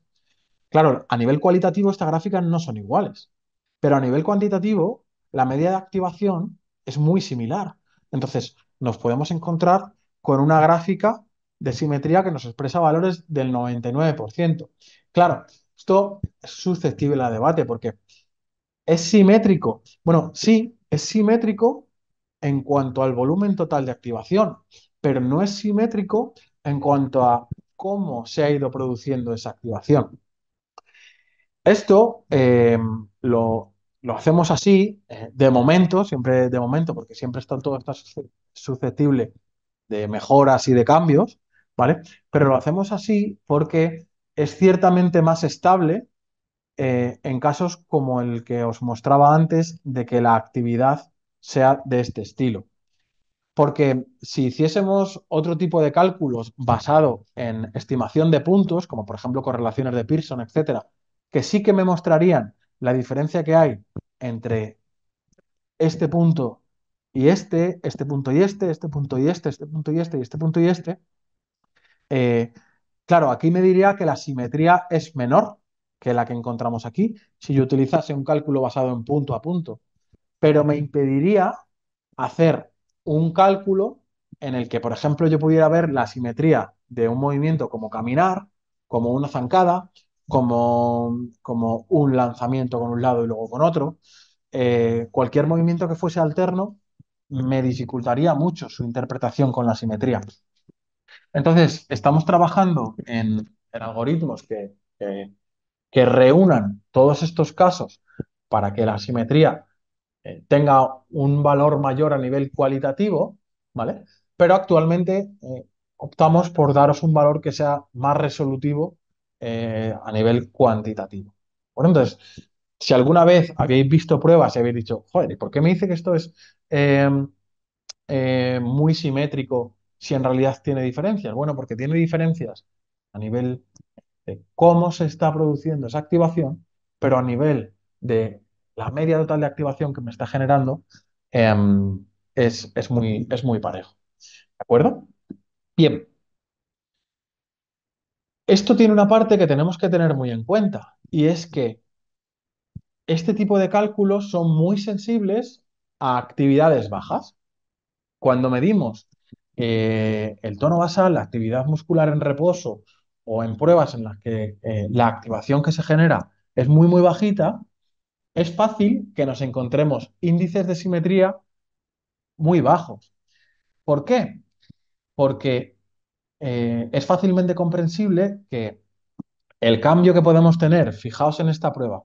Claro, a nivel cualitativo estas gráficas no son iguales, pero a nivel cuantitativo la media de activación es muy similar. Entonces, nos podemos encontrar con una gráfica de simetría que nos expresa valores del 99%. Claro, esto es susceptible a debate porque es simétrico. Bueno, sí, es simétrico en cuanto al volumen total de activación, pero no es simétrico en cuanto a cómo se ha ido produciendo esa activación. Esto eh, lo, hacemos así, eh, de momento, siempre de momento, porque siempre está, todo susceptible de mejoras y de cambios, ¿vale? Pero lo hacemos así porque es ciertamente más estable eh, en casos como el que os mostraba antes, de que la actividad sea de este estilo. Porque si hiciésemos otro tipo de cálculos basado en estimación de puntos, como por ejemplo correlaciones de Pearson, etcétera, que sí que me mostrarían la diferencia que hay entre este punto y este, este punto y este, este punto y este, este punto y este, y este punto y este, eh, claro, aquí me diría que la simetría es menor que la que encontramos aquí si yo utilizase un cálculo basado en punto a punto pero me impediría hacer un cálculo en el que, por ejemplo, yo pudiera ver la simetría de un movimiento como caminar, como una zancada, como, como un lanzamiento con un lado y luego con otro. Eh, cualquier movimiento que fuese alterno me dificultaría mucho su interpretación con la simetría. Entonces, estamos trabajando en, algoritmos que reúnan todos estos casos para que la simetría eh, tenga un valor mayor a nivel cualitativo, ¿vale? Pero actualmente eh, optamos por daros un valor que sea más resolutivo eh, a nivel cuantitativo. Bueno, entonces, si alguna vez habéis visto pruebas y habéis dicho, joder, ¿y por qué me dice que esto es em, muy simétrico si en realidad tiene diferencias? Bueno, porque tiene diferencias a nivel de cómo se está produciendo esa activación, pero a nivel de la media total de activación que me está generando em, es, muy, es muy parejo. ¿De acuerdo? Bien. Esto tiene una parte que tenemos que tener muy en cuenta y es que este tipo de cálculos son muy sensibles a actividades bajas. Cuando medimos eh, el tono basal, la actividad muscular en reposo o en pruebas en las que eh, la activación que se genera es muy, muy bajita, es fácil que nos encontremos índices de simetría muy bajos. ¿Por qué? Porque eh, es fácilmente comprensible que el cambio que podemos tener, fijaos en esta prueba,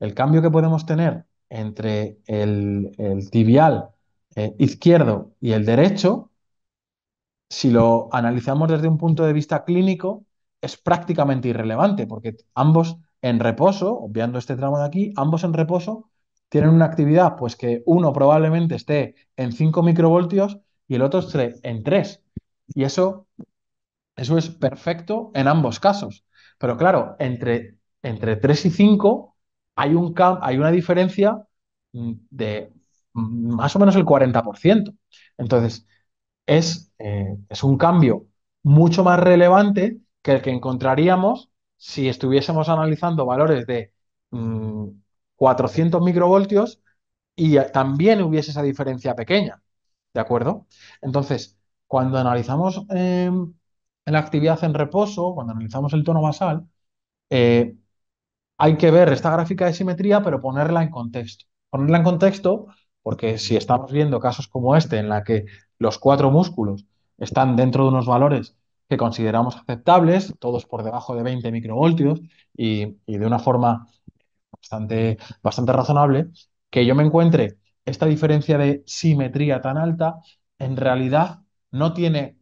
el cambio que podemos tener entre el, tibial eh, izquierdo y el derecho, si lo analizamos desde un punto de vista clínico, es prácticamente irrelevante, porque ambos en reposo, obviando este tramo de aquí, ambos en reposo tienen una actividad pues que uno probablemente esté en 5 microvoltios y el otro esté en 3. Y eso, eso es perfecto en ambos casos. Pero claro, entre, entre 3 y 5 hay, un hay una diferencia mm, de más o menos el 40%. Entonces, es, eh, es un cambio mucho más relevante que el que encontraríamos si estuviésemos analizando valores de 400 mm, microvoltios y también hubiese esa diferencia pequeña. ¿De acuerdo? Entonces, cuando analizamos em, la actividad en reposo, cuando analizamos el tono basal, eh, hay que ver esta gráfica de simetría, pero ponerla en contexto. Ponerla en contexto porque si estamos viendo casos como este, en la que los cuatro músculos están dentro de unos valores que consideramos aceptables, todos por debajo de 20 microvoltios y, y de una forma bastante, bastante razonable, que yo me encuentre esta diferencia de simetría tan alta, en realidad no tiene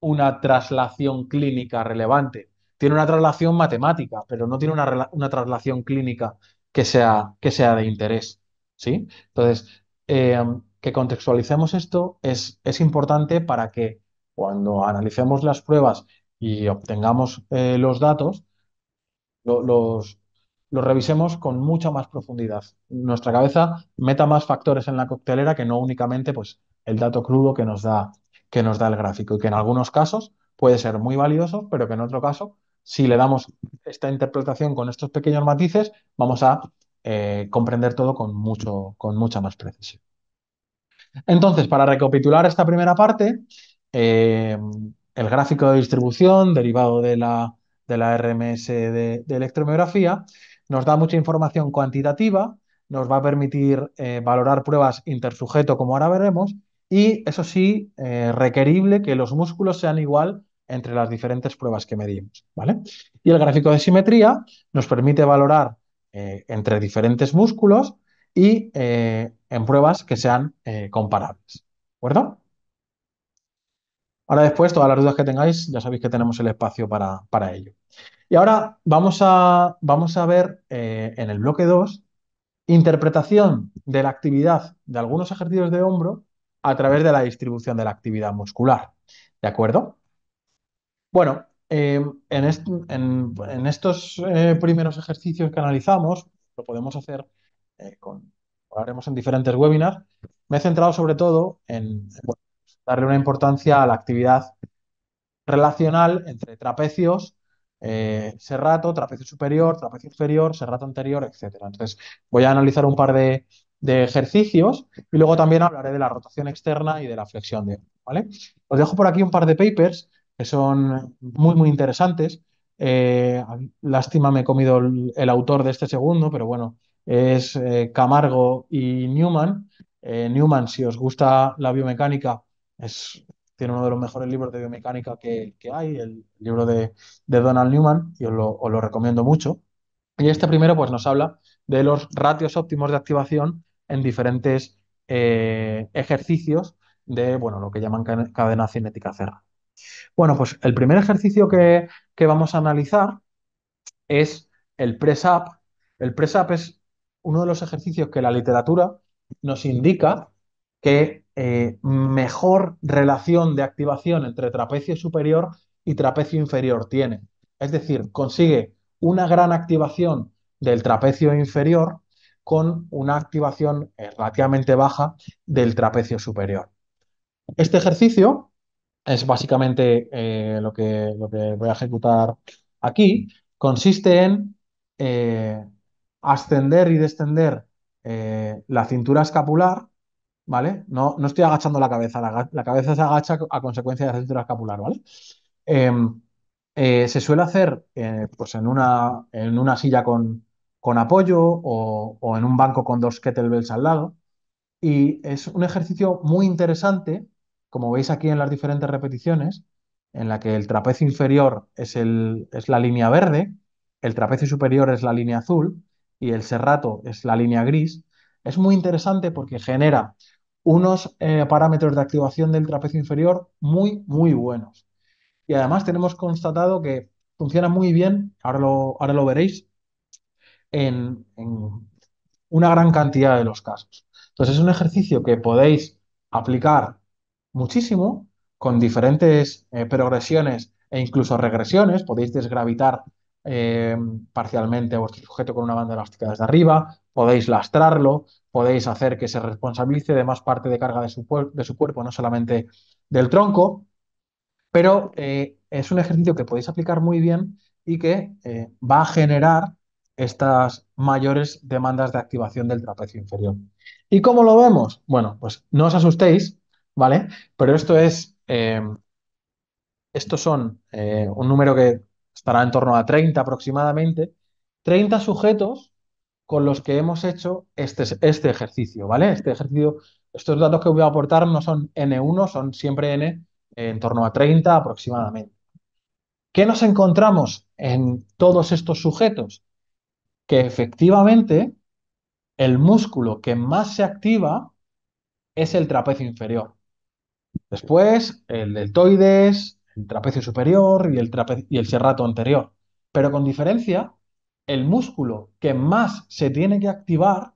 una traslación clínica relevante. Tiene una traslación matemática, pero no tiene una, traslación clínica que sea, que sea de interés. ¿sí? Entonces, eh, que contextualicemos esto es, es importante para que cuando analicemos las pruebas y obtengamos eh, los datos, los, revisemos con mucha más profundidad. Nuestra cabeza meta más factores en la coctelera que no únicamente pues, el dato crudo que nos, da, que nos da el gráfico y que en algunos casos puede ser muy valioso, pero que en otro caso, si le damos esta interpretación con estos pequeños matices, vamos a eh, comprender todo con, mucho, con mucha más precisión. Entonces, para recapitular esta primera parte, eh, el gráfico de distribución derivado de la, RMS de, electromiografía, nos da mucha información cuantitativa, nos va a permitir eh, valorar pruebas intersujeto, como ahora veremos, y eso sí, eh, requerible que los músculos sean igual entre las diferentes pruebas que medimos. ¿vale? Y el gráfico de simetría nos permite valorar entre diferentes músculos y en pruebas que sean comparables. ¿De acuerdo? Ahora después, todas las dudas que tengáis, ya sabéis que tenemos el espacio para, ello. Y ahora vamos a, vamos a ver eh, en el bloque 2 interpretación de la actividad de algunos ejercicios de hombro a través de la distribución de la actividad muscular. ¿De acuerdo? Bueno, eh, en, estos eh, primeros ejercicios que analizamos, lo podemos hacer lo haremos en diferentes webinars, me he centrado sobre todo en, darle una importancia a la actividad relacional entre trapecios, eh, serrato, trapecio superior, trapecio inferior, serrato anterior, etc. Entonces, voy a analizar un par de, ejercicios y luego también hablaré de la rotación externa y de la flexión de ¿vale? Os dejo por aquí un par de papers que son muy, muy interesantes. Eh, lástima me he comido el, autor de este segundo, pero bueno, es eh, Camargo y Newman. Newman, si os gusta la biomecánica, tiene uno de los mejores libros de biomecánica que, que hay, el libro de, Donald Newman, y os lo, recomiendo mucho. Y este primero pues, nos habla de los ratios óptimos de activación en diferentes eh, ejercicios de bueno, lo que llaman cadena cinética cerrada. Bueno, pues el primer ejercicio que, que vamos a analizar es el press-up. El press-up es uno de los ejercicios que la literatura nos indica que eh, mejor relación de activación entre trapecio superior y trapecio inferior tiene. Es decir, consigue una gran activación del trapecio inferior con una activación eh, relativamente baja del trapecio superior. Este ejercicio es básicamente eh, lo, que, voy a ejecutar aquí. Consiste en ascender y descender la cintura escapular ¿vale? No, no estoy agachando la cabeza, la, cabeza se agacha a consecuencia de la cintura escapular, ¿vale? Em, eh, se suele hacer eh, pues en, una, en una silla con, con apoyo o, en un banco con dos kettlebells al lado. Y es un ejercicio muy interesante, como veis aquí en las diferentes repeticiones, en la que el trapecio inferior es, el, es la línea verde, el trapecio superior es la línea azul y el serrato es la línea gris. Es muy interesante porque genera unos eh, parámetros de activación del trapecio inferior muy, muy buenos. Y además tenemos constatado que funciona muy bien, ahora lo, lo veréis, en, una gran cantidad de los casos. Entonces es un ejercicio que podéis aplicar muchísimo con diferentes eh, progresiones e incluso regresiones. Podéis desgravitar eh, parcialmente a vuestro sujeto con una banda elástica desde arriba, podéis lastrarlo, podéis hacer que se responsabilice de más parte de carga de su, de su cuerpo, no solamente del tronco, pero eh, es un ejercicio que podéis aplicar muy bien y que eh, va a generar estas mayores demandas de activación del trapecio inferior. ¿Y cómo lo vemos? Bueno, pues no os asustéis, ¿vale? Pero esto es, eh, estos son un número que estará en torno a 30 aproximadamente, 30 sujetos con los que hemos hecho este, este ejercicio, ¿vale? Este ejercicio, estos datos que voy a aportar no son N1, son siempre N en torno a 30 aproximadamente. ¿Qué nos encontramos en todos estos sujetos? Que efectivamente el músculo que más se activa es el trapecio inferior. Después el deltoides, el trapecio superior y el, y el serrato anterior. Pero con diferencia, el músculo que más se tiene que activar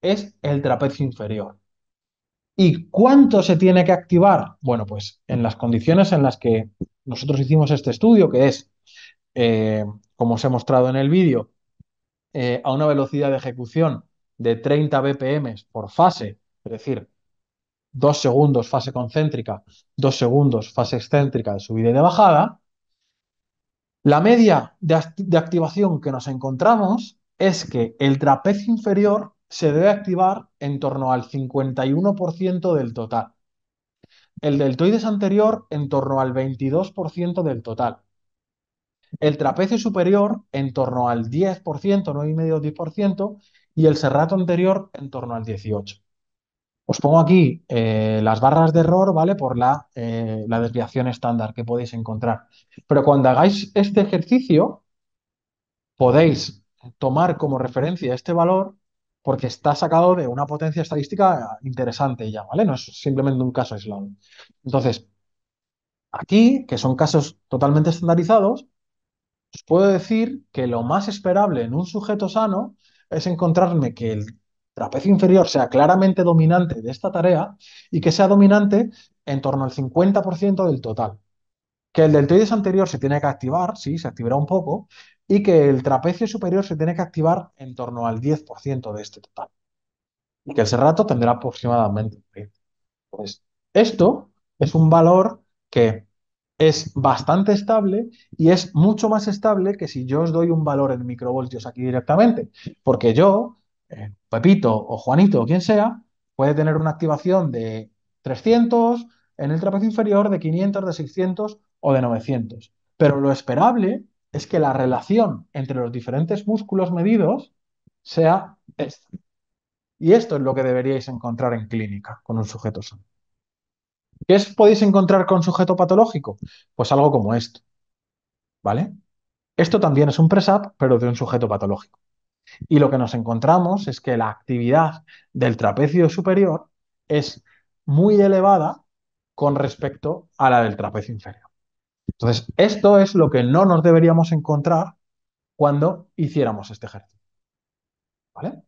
es el trapecio inferior. ¿Y cuánto se tiene que activar? Bueno, pues en las condiciones en las que nosotros hicimos este estudio, que es, eh, como os he mostrado en el vídeo, eh, a una velocidad de ejecución de 30 BPM por fase, es decir, 2 segundos fase concéntrica, 2 segundos fase excéntrica de subida y de bajada, la media de, activación que nos encontramos es que el trapecio inferior se debe activar en torno al 51% del total. El deltoides anterior en torno al 22% del total. El trapecio superior en torno al 10%, 9,5-10%, y el serrato anterior en torno al 18%. Os pongo aquí eh, las barras de error, ¿vale? Por la, eh, la desviación estándar que podéis encontrar. Pero cuando hagáis este ejercicio, podéis tomar como referencia este valor porque está sacado de una potencia estadística interesante ya, ¿vale? No es simplemente un caso aislado. Entonces, aquí, que son casos totalmente estandarizados, os puedo decir que lo más esperable en un sujeto sano es encontrarme que el trapecio inferior sea claramente dominante de esta tarea y que sea dominante en torno al 50% del total. Que el deltoides anterior se tiene que activar, sí, se activará un poco, y que el trapecio superior se tiene que activar en torno al 10% de este total. Y que el serrato tendrá aproximadamente Pues esto es un valor que es bastante estable y es mucho más estable que si yo os doy un valor en microvoltios aquí directamente, porque yo, eh, Pepito o Juanito o quien sea, puede tener una activación de 300 en el trapecio inferior, de 500, de 600 o de 900. Pero lo esperable es que la relación entre los diferentes músculos medidos sea esta. Y esto es lo que deberíais encontrar en clínica con un sujeto sano. ¿Qué es, podéis encontrar con sujeto patológico? Pues algo como esto. ¿Vale? Esto también es un presap, pero de un sujeto patológico. Y lo que nos encontramos es que la actividad del trapecio superior es muy elevada con respecto a la del trapecio inferior. Entonces, esto es lo que no nos deberíamos encontrar cuando hiciéramos este ejercicio. ¿Vale?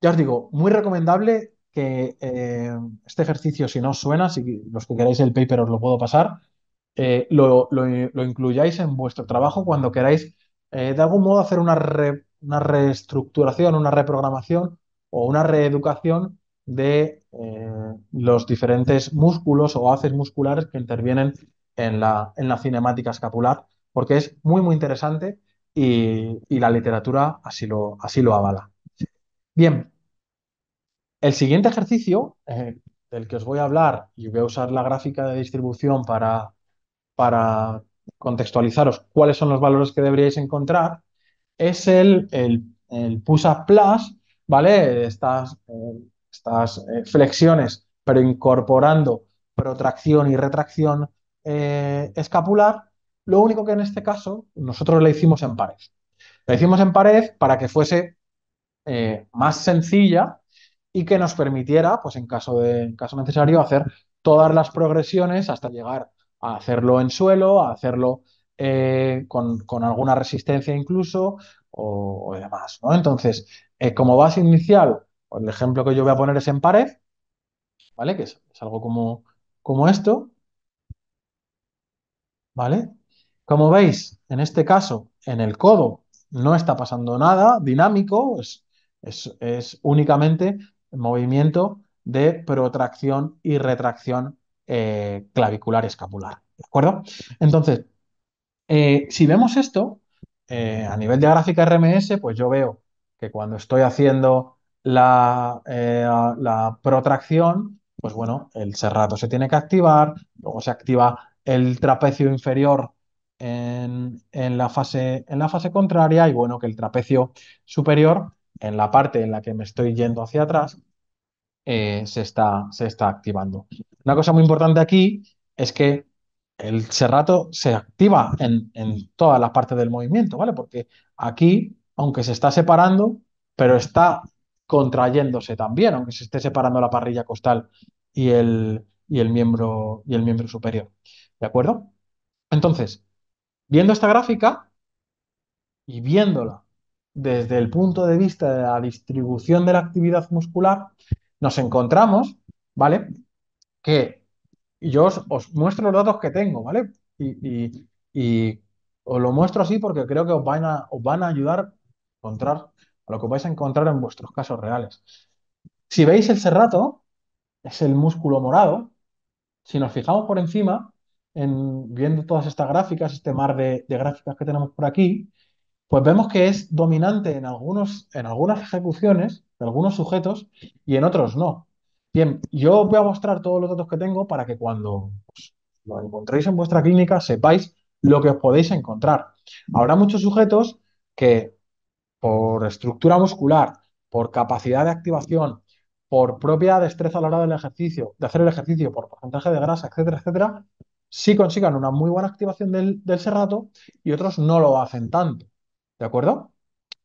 Ya os digo, muy recomendable que eh, este ejercicio, si no os suena, si los que queráis el paper os lo puedo pasar, eh, lo, incluyáis en vuestro trabajo cuando queráis eh, de algún modo hacer una re una reestructuración, una reprogramación o una reeducación de eh, los diferentes músculos o haces musculares que intervienen en la, en la cinemática escapular, porque es muy, muy interesante y, y, la literatura así lo, así lo avala. Bien, el siguiente ejercicio eh, del que os voy a hablar, y voy a usar la gráfica de distribución para, para contextualizaros cuáles son los valores que deberíais encontrar, es el, el, push-up plus, ¿vale? Estas, eh, eh, flexiones, pero incorporando protracción y retracción eh, escapular. Lo único que en este caso nosotros le hicimos en pared. Le hicimos en pared para que fuese más sencilla y que nos permitiera, pues en caso, de, en caso necesario, hacer todas las progresiones hasta llegar a hacerlo en suelo, a hacerlo eh, con, alguna resistencia incluso o, demás. ¿no? Entonces, eh, como base inicial, pues el ejemplo que yo voy a poner es en pared, ¿vale? Que es, algo como, esto, ¿vale? Como veis, en este caso, en el codo no está pasando nada dinámico, es, únicamente movimiento de protracción y retracción eh, clavicular escapular. ¿De acuerdo? Entonces, eh, si vemos esto, eh, a nivel de gráfica RMS, pues yo veo que cuando estoy haciendo eh, la, protracción, pues bueno, el serrato se tiene que activar, luego se activa el trapecio inferior en, la fase, en la fase contraria y bueno, que el trapecio superior, en la parte en la que me estoy yendo hacia atrás, se, está, se está activando. Una cosa muy importante aquí es que el serrato se activa en, toda todas las partes del movimiento, ¿vale? Porque aquí, aunque se está separando, pero está contrayéndose también, aunque se esté separando la parrilla costal y el, el, miembro, y el miembro superior. ¿De acuerdo? Entonces, viendo esta gráfica y viéndola desde el punto de vista de la distribución de la actividad muscular, nos encontramos, ¿vale? Que y yo os, muestro los datos que tengo, ¿vale? Y, os lo muestro así porque creo que os van a, os van a ayudar a encontrar a lo que vais a encontrar en vuestros casos reales. Si veis el cerrato, es el músculo morado. Si nos fijamos por encima, en, viendo todas estas gráficas, este mar de, de, gráficas que tenemos por aquí, pues vemos que es dominante en, algunos, en algunas ejecuciones de algunos sujetos y en otros no. Bien, yo voy a mostrar todos los datos que tengo para que cuando lo encontréis en vuestra clínica sepáis lo que os podéis encontrar. Habrá muchos sujetos que por estructura muscular, por capacidad de activación, por propia destreza a la hora del ejercicio, de hacer el ejercicio, por porcentaje de grasa, etcétera, etcétera, sí consigan una muy buena activación del, del serrato y otros no lo hacen tanto. ¿De acuerdo?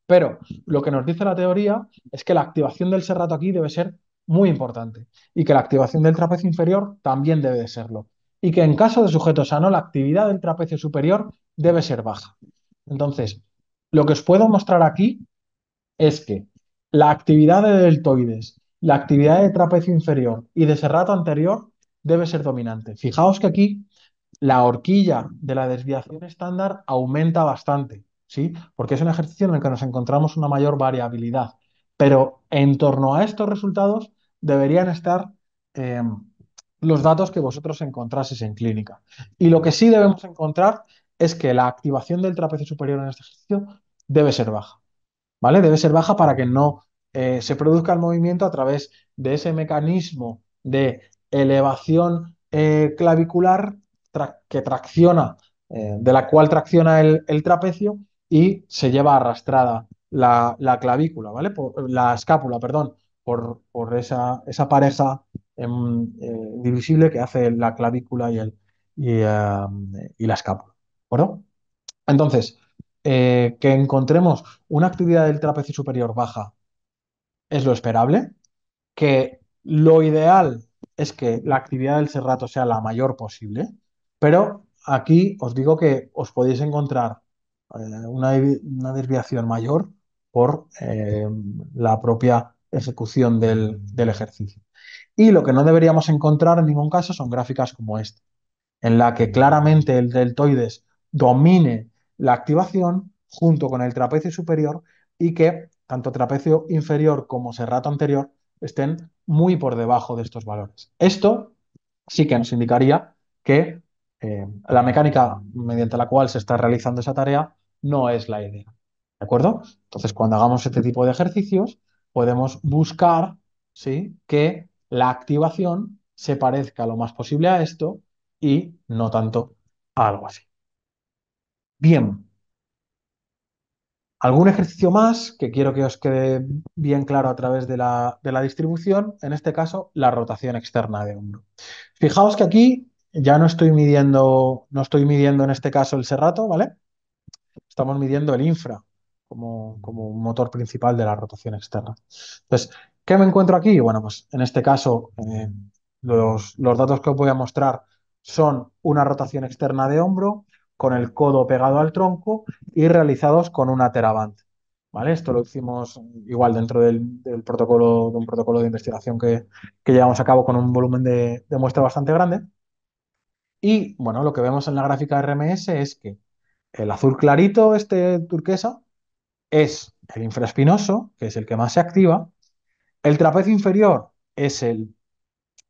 Pero lo que nos dice la teoría es que la activación del serrato aquí debe ser muy importante, y que la activación del trapecio inferior también debe serlo, y que en caso de sujeto sano la actividad del trapecio superior debe ser baja. Entonces, lo que os puedo mostrar aquí es que la actividad de deltoides, la actividad de trapecio inferior y de serrato anterior debe ser dominante. Fijaos que aquí la horquilla de la desviación estándar aumenta bastante, ¿sí? Porque es un ejercicio en el que nos encontramos una mayor variabilidad. Pero en torno a estos resultados deberían estar em, los datos que vosotros encontraseis en clínica. Y lo que sí debemos encontrar es que la activación del trapecio superior en este ejercicio debe ser baja. ¿Vale? Debe ser baja para que no eh, se produzca el movimiento a través de ese mecanismo de elevación eh, clavicular que tracciona, eh, de la cual tracciona el, trapecio y se lleva arrastrada la, clavícula, ¿vale? la escápula, perdón, por, esa, pareja em, eh, divisible que hace la clavícula y, el, y, em, la escápula. ¿Bueno? Entonces, eh, que encontremos una actividad del trapecio superior baja es lo esperable, que lo ideal es que la actividad del serrato sea la mayor posible, pero aquí os digo que os podéis encontrar eh, una, desviación mayor por la propia ejecución del, ejercicio. Y lo que no deberíamos encontrar en ningún caso son gráficas como esta, en la que claramente el deltoides domine la activación junto con el trapecio superior y que tanto trapecio inferior como serrato anterior estén muy por debajo de estos valores. Esto sí que nos indicaría que eh, la mecánica mediante la cual se está realizando esa tarea no es la idea. ¿De acuerdo? Entonces, cuando hagamos este tipo de ejercicios, podemos buscar ¿sí? que la activación se parezca lo más posible a esto y no tanto a algo así. Bien. ¿Algún ejercicio más que quiero que os quede bien claro a través de la, distribución? En este caso, la rotación externa de hombro. Fijaos que aquí ya no estoy midiendo, no estoy midiendo en este caso el serrato, ¿vale? Estamos midiendo el infra, como, un motor principal de la rotación externa. Entonces, ¿qué me encuentro aquí? Bueno, pues en este caso, eh, los, datos que os voy a mostrar son una rotación externa de hombro con el codo pegado al tronco y realizados con una teraband. ¿Vale? Esto lo hicimos igual dentro del, protocolo, de un protocolo de investigación que, llevamos a cabo con un volumen de, de, muestra bastante grande. Y bueno, lo que vemos en la gráfica RMS es que el azul clarito, este turquesa, es el infraespinoso, que es el que más se activa. El trapecio inferior es el,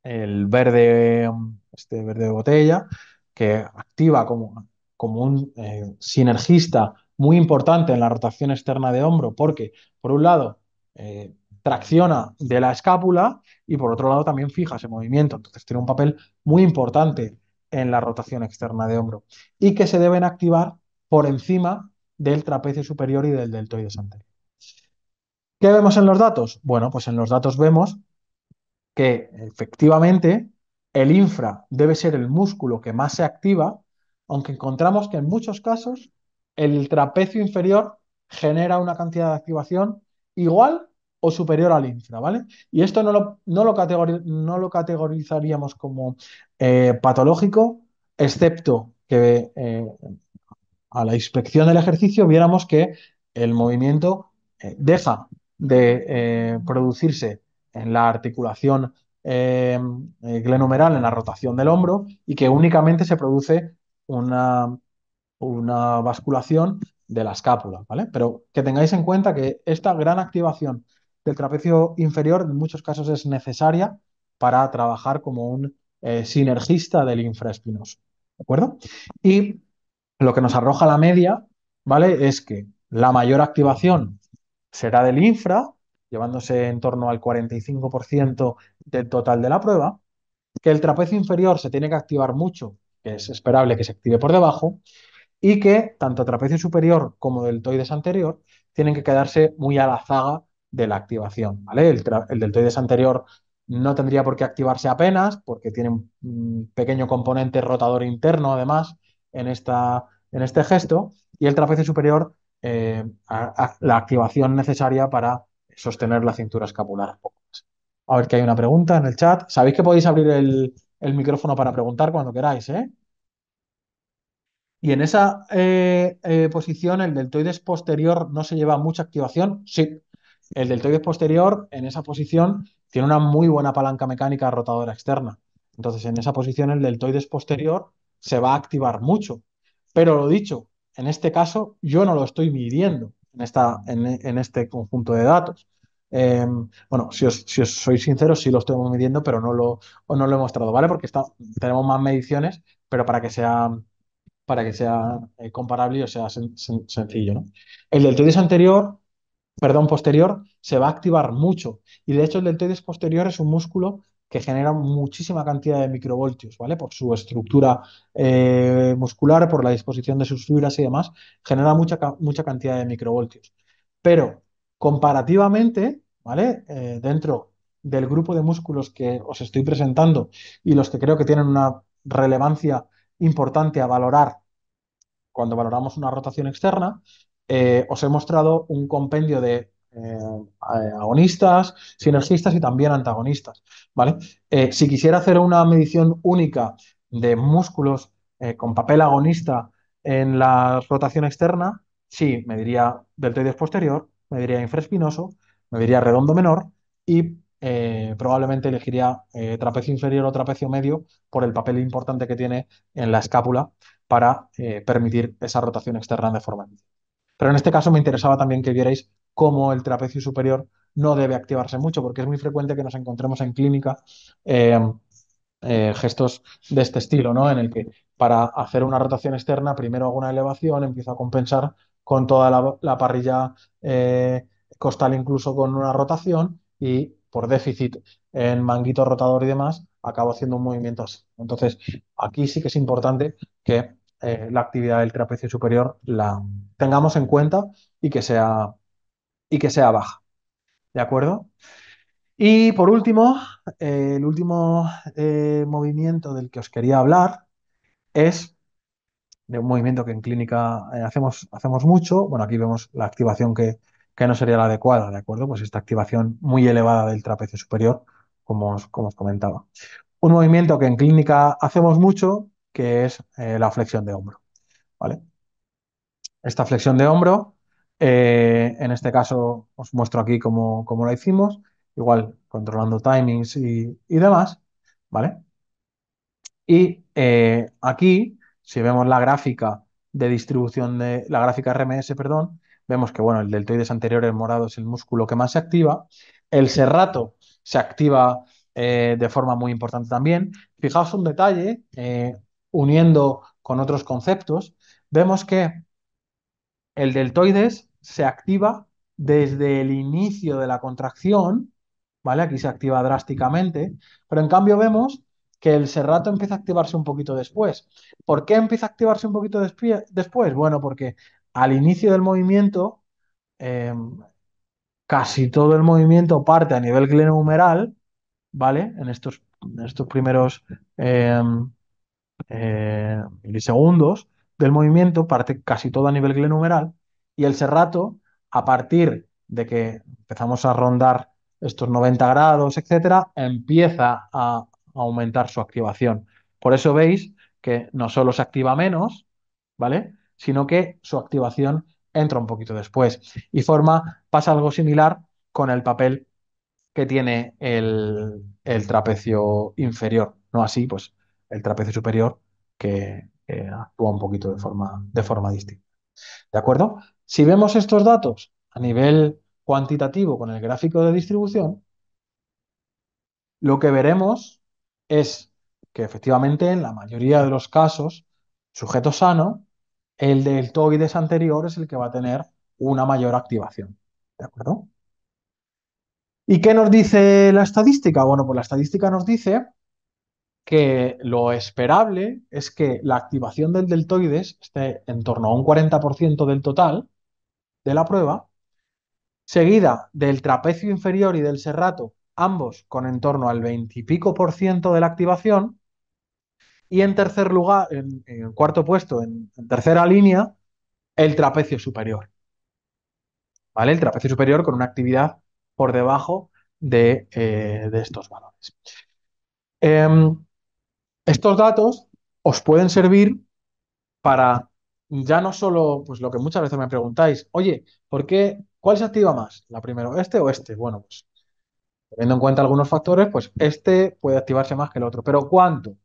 el verde, este verde de botella, que activa como, como un eh, sinergista muy importante en la rotación externa de hombro, porque por un lado eh, tracciona de la escápula y por otro lado también fija ese movimiento. Entonces tiene un papel muy importante en la rotación externa de hombro y que se deben activar por encima del trapecio superior y del deltoides anterior. ¿Qué vemos en los datos? Bueno, pues en los datos vemos que efectivamente el infra debe ser el músculo que más se activa, aunque encontramos que en muchos casos el trapecio inferior genera una cantidad de activación igual o superior al infra, ¿vale? Y esto no lo, categorizaríamos como eh, patológico, excepto que eh, a la inspección del ejercicio, viéramos que el movimiento eh, deja de eh, producirse en la articulación eh, glenomeral, en la rotación del hombro, y que únicamente se produce una, una basculación de la escápula, ¿vale? Pero que tengáis en cuenta que esta gran activación del trapecio inferior en muchos casos es necesaria para trabajar como un sinergista del infraespinoso, ¿de acuerdo? Y lo que nos arroja la media, ¿vale? Es que la mayor activación será del infra, llevándose en torno al 45% del total de la prueba, que el trapecio inferior se tiene que activar mucho, que es esperable que se active por debajo, y que tanto trapecio superior como deltoides anterior tienen que quedarse muy a la zaga de la activación, El, el deltoides anterior no tendría por qué activarse apenas, porque tiene un pequeño componente rotador interno, además, en, esta, en este gesto y el trapecio superior eh, la activación necesaria para sostener la cintura escapular. A ver que hay una pregunta en el chat. Sabéis que podéis abrir el, micrófono para preguntar cuando queráis, ¿eh? Y en esa eh, posición, el deltoides posterior no se lleva mucha activación. Sí, el deltoides posterior en esa posición tiene una muy buena palanca mecánica rotadora externa. Entonces, en esa posición, el deltoides posterior se va a activar mucho. Pero lo dicho, en este caso yo no lo estoy midiendo en, esta, en, este conjunto de datos. Em, bueno, si os, si soy sincero, sí lo estoy midiendo, pero no lo, no lo he mostrado, ¿vale? Porque tenemos más mediciones, pero para que sea, para que sea eh, comparable o sea sencillo, ¿no? El deltoides anterior, perdón, posterior, se va a activar mucho. Y de hecho el deltoides posterior es un músculo que genera muchísima cantidad de microvoltios, ¿vale? Por su estructura eh, muscular, por la disposición de sus fibras y demás, genera mucha, mucha cantidad de microvoltios. Pero comparativamente, ¿vale? Eh, dentro del grupo de músculos que os estoy presentando y los que creo que tienen una relevancia importante a valorar cuando valoramos una rotación externa, eh, os he mostrado un compendio de eh, agonistas, sinergistas y también antagonistas. ¿vale? Eh, si quisiera hacer una medición única de músculos eh, con papel agonista en la rotación externa, sí, me diría deltoides posterior, me diría infraespinoso, me diría redondo menor y probablemente elegiría trapecio inferior o trapecio medio por el papel importante que tiene en la escápula para permitir esa rotación externa de forma. Pero en este caso me interesaba también que vierais cómo el trapecio superior no debe activarse mucho, porque es muy frecuente que nos encontremos en clínica eh, eh, gestos de este estilo, ¿no? En el que para hacer una rotación externa, primero hago una elevación, empiezo a compensar con toda la, parrilla eh, costal, incluso con una rotación, y por déficit en manguito rotador y demás, acabo haciendo un movimiento así. Entonces, aquí sí que es importante que la actividad del trapecio superior la tengamos en cuenta y que sea y que sea baja. ¿De acuerdo? Y por último, el último eh, movimiento del que os quería hablar es de un movimiento que en clínica eh, hacemos, hacemos mucho. Bueno, aquí vemos la activación que, no sería la adecuada, ¿de acuerdo? Pues esta activación muy elevada del trapecio superior, como os, como os comentaba. Un movimiento que en clínica hacemos mucho, que es eh, la flexión de hombro, ¿vale? Esta flexión de hombro eh, en este caso os muestro aquí cómo, lo hicimos, igual controlando timings y, demás, ¿vale? Y eh, aquí, si vemos la gráfica de distribución de la gráfica RMS, perdón, vemos que bueno, el deltoides anterior, el morado, es el músculo que más se activa, el serrato se activa eh, de forma muy importante también. Fijaos un detalle, uniendo con otros conceptos, vemos que el deltoides se activa desde el inicio de la contracción, ¿vale? Aquí se activa drásticamente, pero en cambio vemos que el serrato empieza a activarse un poquito después. ¿Por qué empieza a activarse un poquito después? Bueno, porque al inicio del movimiento, em, casi todo el movimiento parte a nivel glenohumeral, ¿vale? En estos, estos primeros em, eh, milisegundos, del movimiento parte casi todo a nivel glenumeral y el serrato, a partir de que empezamos a rondar estos 90 grados, etcétera, empieza a aumentar su activación. Por eso veis que no solo se activa menos, ¿vale? Sino que su activación entra un poquito después y forma, pasa algo similar con el papel que tiene el, el trapecio inferior, no así, pues el trapecio superior que, eh, actúa un poquito de forma, de forma distinta. ¿De acuerdo? Si vemos estos datos a nivel cuantitativo con el gráfico de distribución, lo que veremos es que efectivamente en la mayoría de los casos, sujeto sano, el del deltoides anterior es el que va a tener una mayor activación. ¿De acuerdo? ¿Y qué nos dice la estadística? Bueno, pues la estadística nos dice que lo esperable es que la activación del deltoides esté en torno a un 40% del total de la prueba, seguida del trapecio inferior y del serrato, ambos con en torno al 20 y pico por ciento de la activación, y en tercer lugar, en, cuarto puesto, en, tercera línea, el trapecio superior. ¿Vale? El trapecio superior con una actividad por debajo de, eh, estos valores. Em, estos datos os pueden servir para ya no solo pues lo que muchas veces me preguntáis, oye, ¿por qué cuál se activa más? ¿La primero este o este? Bueno, pues teniendo en cuenta algunos factores, pues este puede activarse más que el otro, pero ¿cuánto?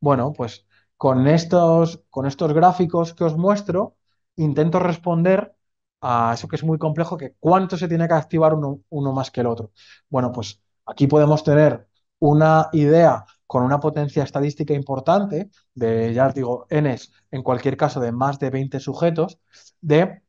Bueno, pues con estos con estos gráficos que os muestro intento responder a eso que es muy complejo que cuánto se tiene que activar uno, uno más que el otro. Bueno, pues aquí podemos tener una idea con una potencia estadística importante, de ya os digo, n en cualquier caso de más de 20 sujetos, de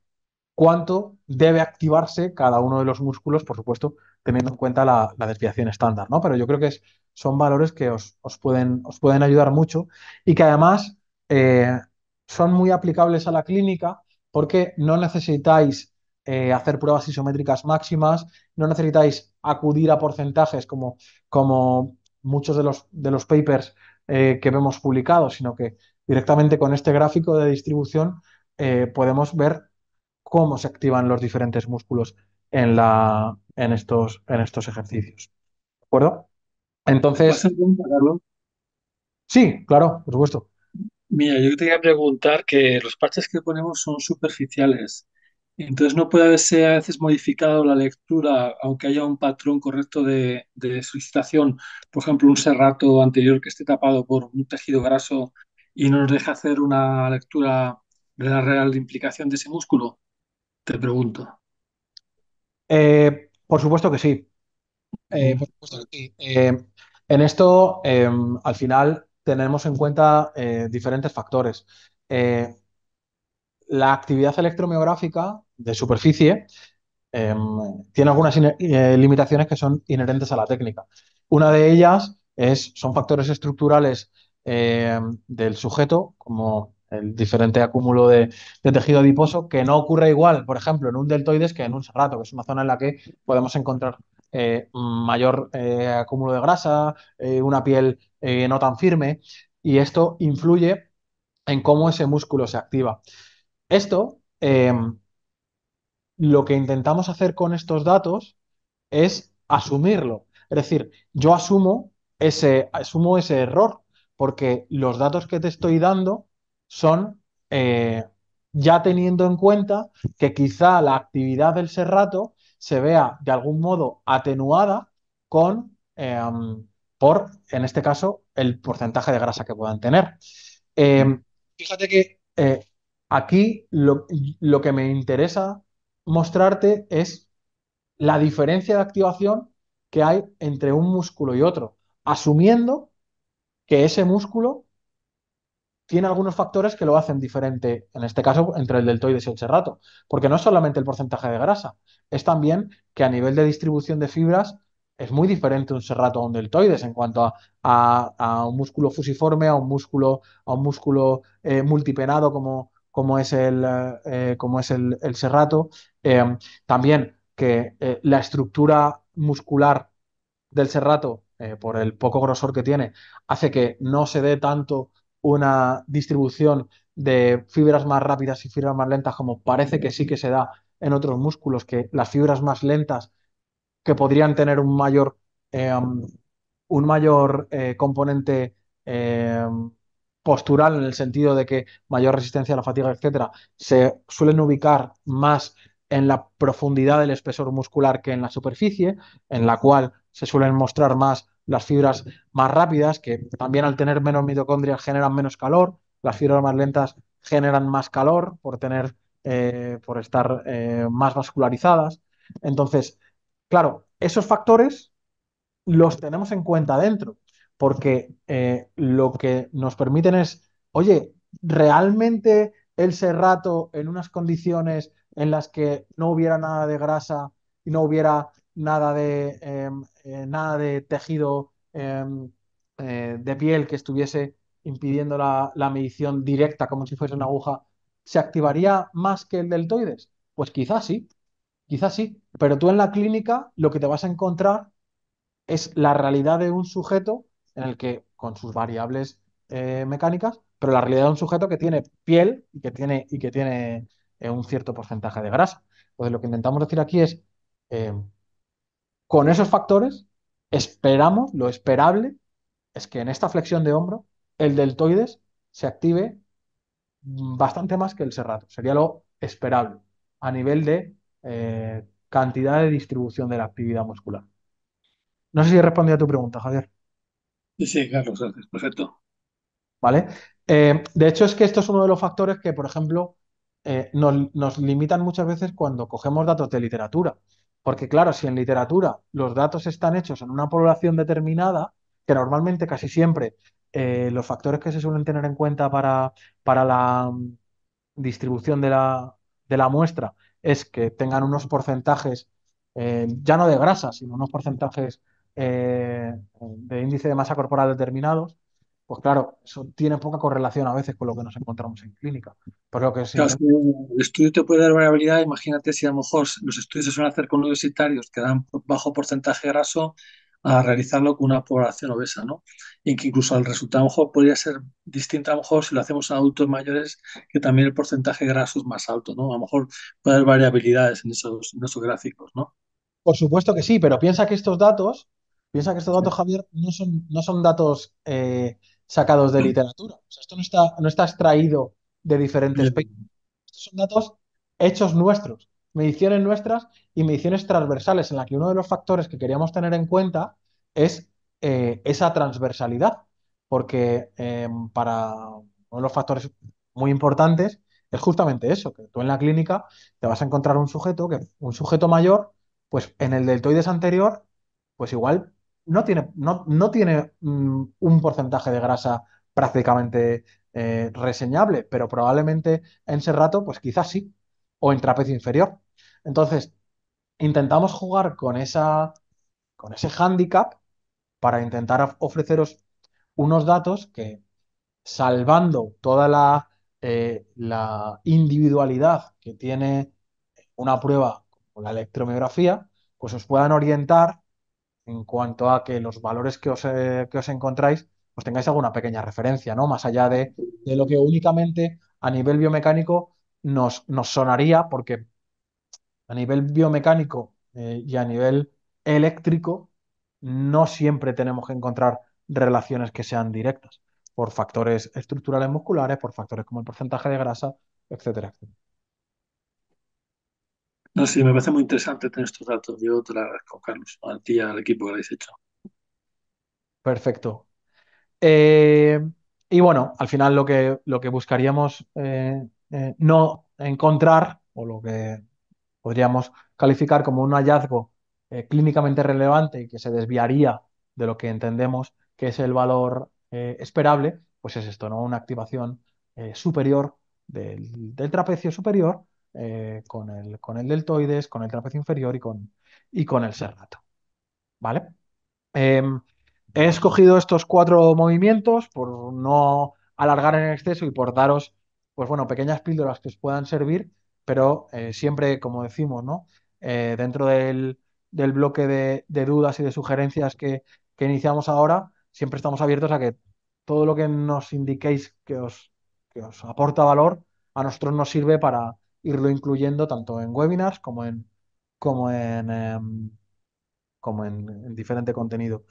cuánto debe activarse cada uno de los músculos, por supuesto, teniendo en cuenta la, desviación estándar, ¿no? Pero yo creo que son valores que os, pueden, os, pueden, ayudar mucho y que además eh, son muy aplicables a la clínica porque no necesitáis eh, hacer pruebas isométricas máximas, no necesitáis acudir a porcentajes como, como muchos de los, de los papers eh, que vemos publicados, sino que directamente con este gráfico de distribución eh, podemos ver cómo se activan los diferentes músculos en, la, en, estos, en estos ejercicios. ¿De acuerdo? Entonces... Sí, claro, por supuesto. Mira, yo te quería preguntar que los parches que ponemos son superficiales. Entonces no puede haberse a veces modificado la lectura, aunque haya un patrón correcto de, solicitación, por ejemplo, un serrato anterior que esté tapado por un tejido graso y no nos deja hacer una lectura de la real implicación de ese músculo. Te pregunto. Eh, por supuesto que sí. Eh, eh, en esto, em, al final, tenemos en cuenta diferentes factores. la actividad electromiográfica de superficie, em, tiene algunas eh, limitaciones que son inherentes a la técnica. Una de ellas es, son factores estructurales em, del sujeto, como el diferente acúmulo de, tejido adiposo, que no ocurre igual, por ejemplo, en un deltoides que en un serrato, que es una zona en la que podemos encontrar eh, mayor eh, acúmulo de grasa, una piel no tan firme, y esto influye en cómo ese músculo se activa. Esto em, lo que intentamos hacer con estos datos es asumirlo. Es decir, yo asumo ese, asumo ese error porque los datos que te estoy dando son eh, ya teniendo en cuenta que quizá la actividad del serrato se vea de algún modo atenuada con, em, por, en este caso, el porcentaje de grasa que puedan tener. Em, fíjate que eh, aquí lo, lo, que me interesa mostrarte es la diferencia de activación que hay entre un músculo y otro, asumiendo que ese músculo tiene algunos factores que lo hacen diferente, en este caso, entre el deltoides y el serrato, porque no es solamente el porcentaje de grasa, es también que a nivel de distribución de fibras es muy diferente un serrato a un deltoides en cuanto a, un músculo fusiforme, a un músculo, a un músculo eh, multipenado como, como es el, eh, como es el serrato, Em, también que eh, la estructura muscular del serrato, eh, por el poco grosor que tiene, hace que no se dé tanto una distribución de fibras más rápidas y fibras más lentas como parece que sí que se da en otros músculos, que las fibras más lentas que podrían tener un mayor, em, un mayor eh, componente em, postural en el sentido de que mayor resistencia a la fatiga, etcétera, se suelen ubicar más en la profundidad del espesor muscular que en la superficie, en la cual se suelen mostrar más las fibras más rápidas, que también al tener menos mitocondrias generan menos calor, las fibras más lentas generan más calor por tener, eh, por estar eh, más vascularizadas. Entonces, claro, esos factores los tenemos en cuenta dentro, porque eh, lo que nos permiten es, oye, realmente el serrato en unas condiciones en las que no hubiera nada de grasa y no hubiera nada de, em, eh, nada de tejido em, eh, de piel que estuviese impidiendo la, medición directa como si fuese una aguja, ¿se activaría más que el deltoides? Pues quizás sí, quizás sí, pero tú en la clínica lo que te vas a encontrar es la realidad de un sujeto en el que, con sus variables eh, mecánicas, pero la realidad de un sujeto que tiene piel y que tiene, y que tiene un cierto porcentaje de grasa. Entonces, lo que intentamos decir aquí es, eh, con esos factores, esperamos, lo esperable es que en esta flexión de hombro, el deltoides se active bastante más que el serrato. Sería lo esperable a nivel de eh, cantidad de distribución de la actividad muscular. No sé si he respondido a tu pregunta, Javier. Sí, Carlos, perfecto. Vale. Eh, de hecho, es que esto es uno de los factores que, por ejemplo, eh, nos, limitan muchas veces cuando cogemos datos de literatura. Porque claro, si en literatura los datos están hechos en una población determinada, que normalmente casi siempre eh, los factores que se suelen tener en cuenta para, la mm, distribución de la, muestra es que tengan unos porcentajes, eh, ya no de grasa, sino unos porcentajes de índice de masa corporal determinados, pues claro, eso tiene poca correlación a veces con lo que nos encontramos en clínica. que el estudio te puede dar variabilidad, imagínate si a lo mejor los estudios se suelen hacer con universitarios que dan bajo porcentaje graso a realizarlo con una población obesa, ¿no? Y que incluso el resultado a lo mejor podría ser distinto a lo mejor si lo hacemos a adultos mayores, que también el porcentaje graso es más alto, ¿no? A lo mejor puede haber variabilidades en esos, en gráficos, ¿no? Por supuesto que sí, pero piensa que estos datos, piensa que estos datos, Javier, no son, no son datos eh, sacados de mm. literatura. esto no está, extraído de diferentes mm. países. Estos son datos hechos nuestros, mediciones nuestras y mediciones transversales, en la que uno de los factores que queríamos tener en cuenta es eh, esa transversalidad, porque eh, para uno de los factores muy importantes es justamente eso, que tú en la clínica te vas a encontrar un sujeto que un sujeto mayor, pues en el deltoides anterior, pues igual no tiene, no, tiene mm, un porcentaje de grasa prácticamente eh, reseñable, pero probablemente en rato pues quizás sí, o en trapecio inferior. Entonces, intentamos jugar con, esa, con ese handicap para intentar ofreceros unos datos que, salvando toda la, eh, la individualidad que tiene una prueba con la electromiografía, pues os puedan orientar en cuanto a que los valores que os, eh, que os encontráis, tengáis alguna pequeña referencia, ¿no? Más allá de, lo que únicamente a nivel biomecánico nos, nos sonaría, porque a nivel biomecánico eh, y a nivel eléctrico no siempre tenemos que encontrar relaciones que sean directas, por factores estructurales musculares, por factores como el porcentaje de grasa, etcétera, etcétera. No, sí, me parece muy interesante tener estos datos. Yo te lo Carlos, al equipo que habéis hecho. Perfecto. Eh, y bueno, al final lo que, lo que buscaríamos eh, eh, no encontrar, o lo que podríamos calificar como un hallazgo clínicamente relevante y que se desviaría de lo que entendemos que es el valor esperable, pues es esto, ¿no? Una activación superior del trapecio superior eh, con, el, con el deltoides, con el trapecio inferior y con, y con el serrato. ¿Vale? Em, he escogido estos cuatro movimientos por no alargar en exceso y por daros, pues bueno, pequeñas píldoras que os puedan servir, pero eh, siempre, como decimos, eh, dentro del, bloque de, dudas y de sugerencias que, iniciamos ahora, siempre estamos abiertos a que todo lo que nos indiquéis que os, que os aporta valor, a nosotros nos sirve para, irlo incluyendo tanto en webinars como en, como en, em, como en diferente contenido.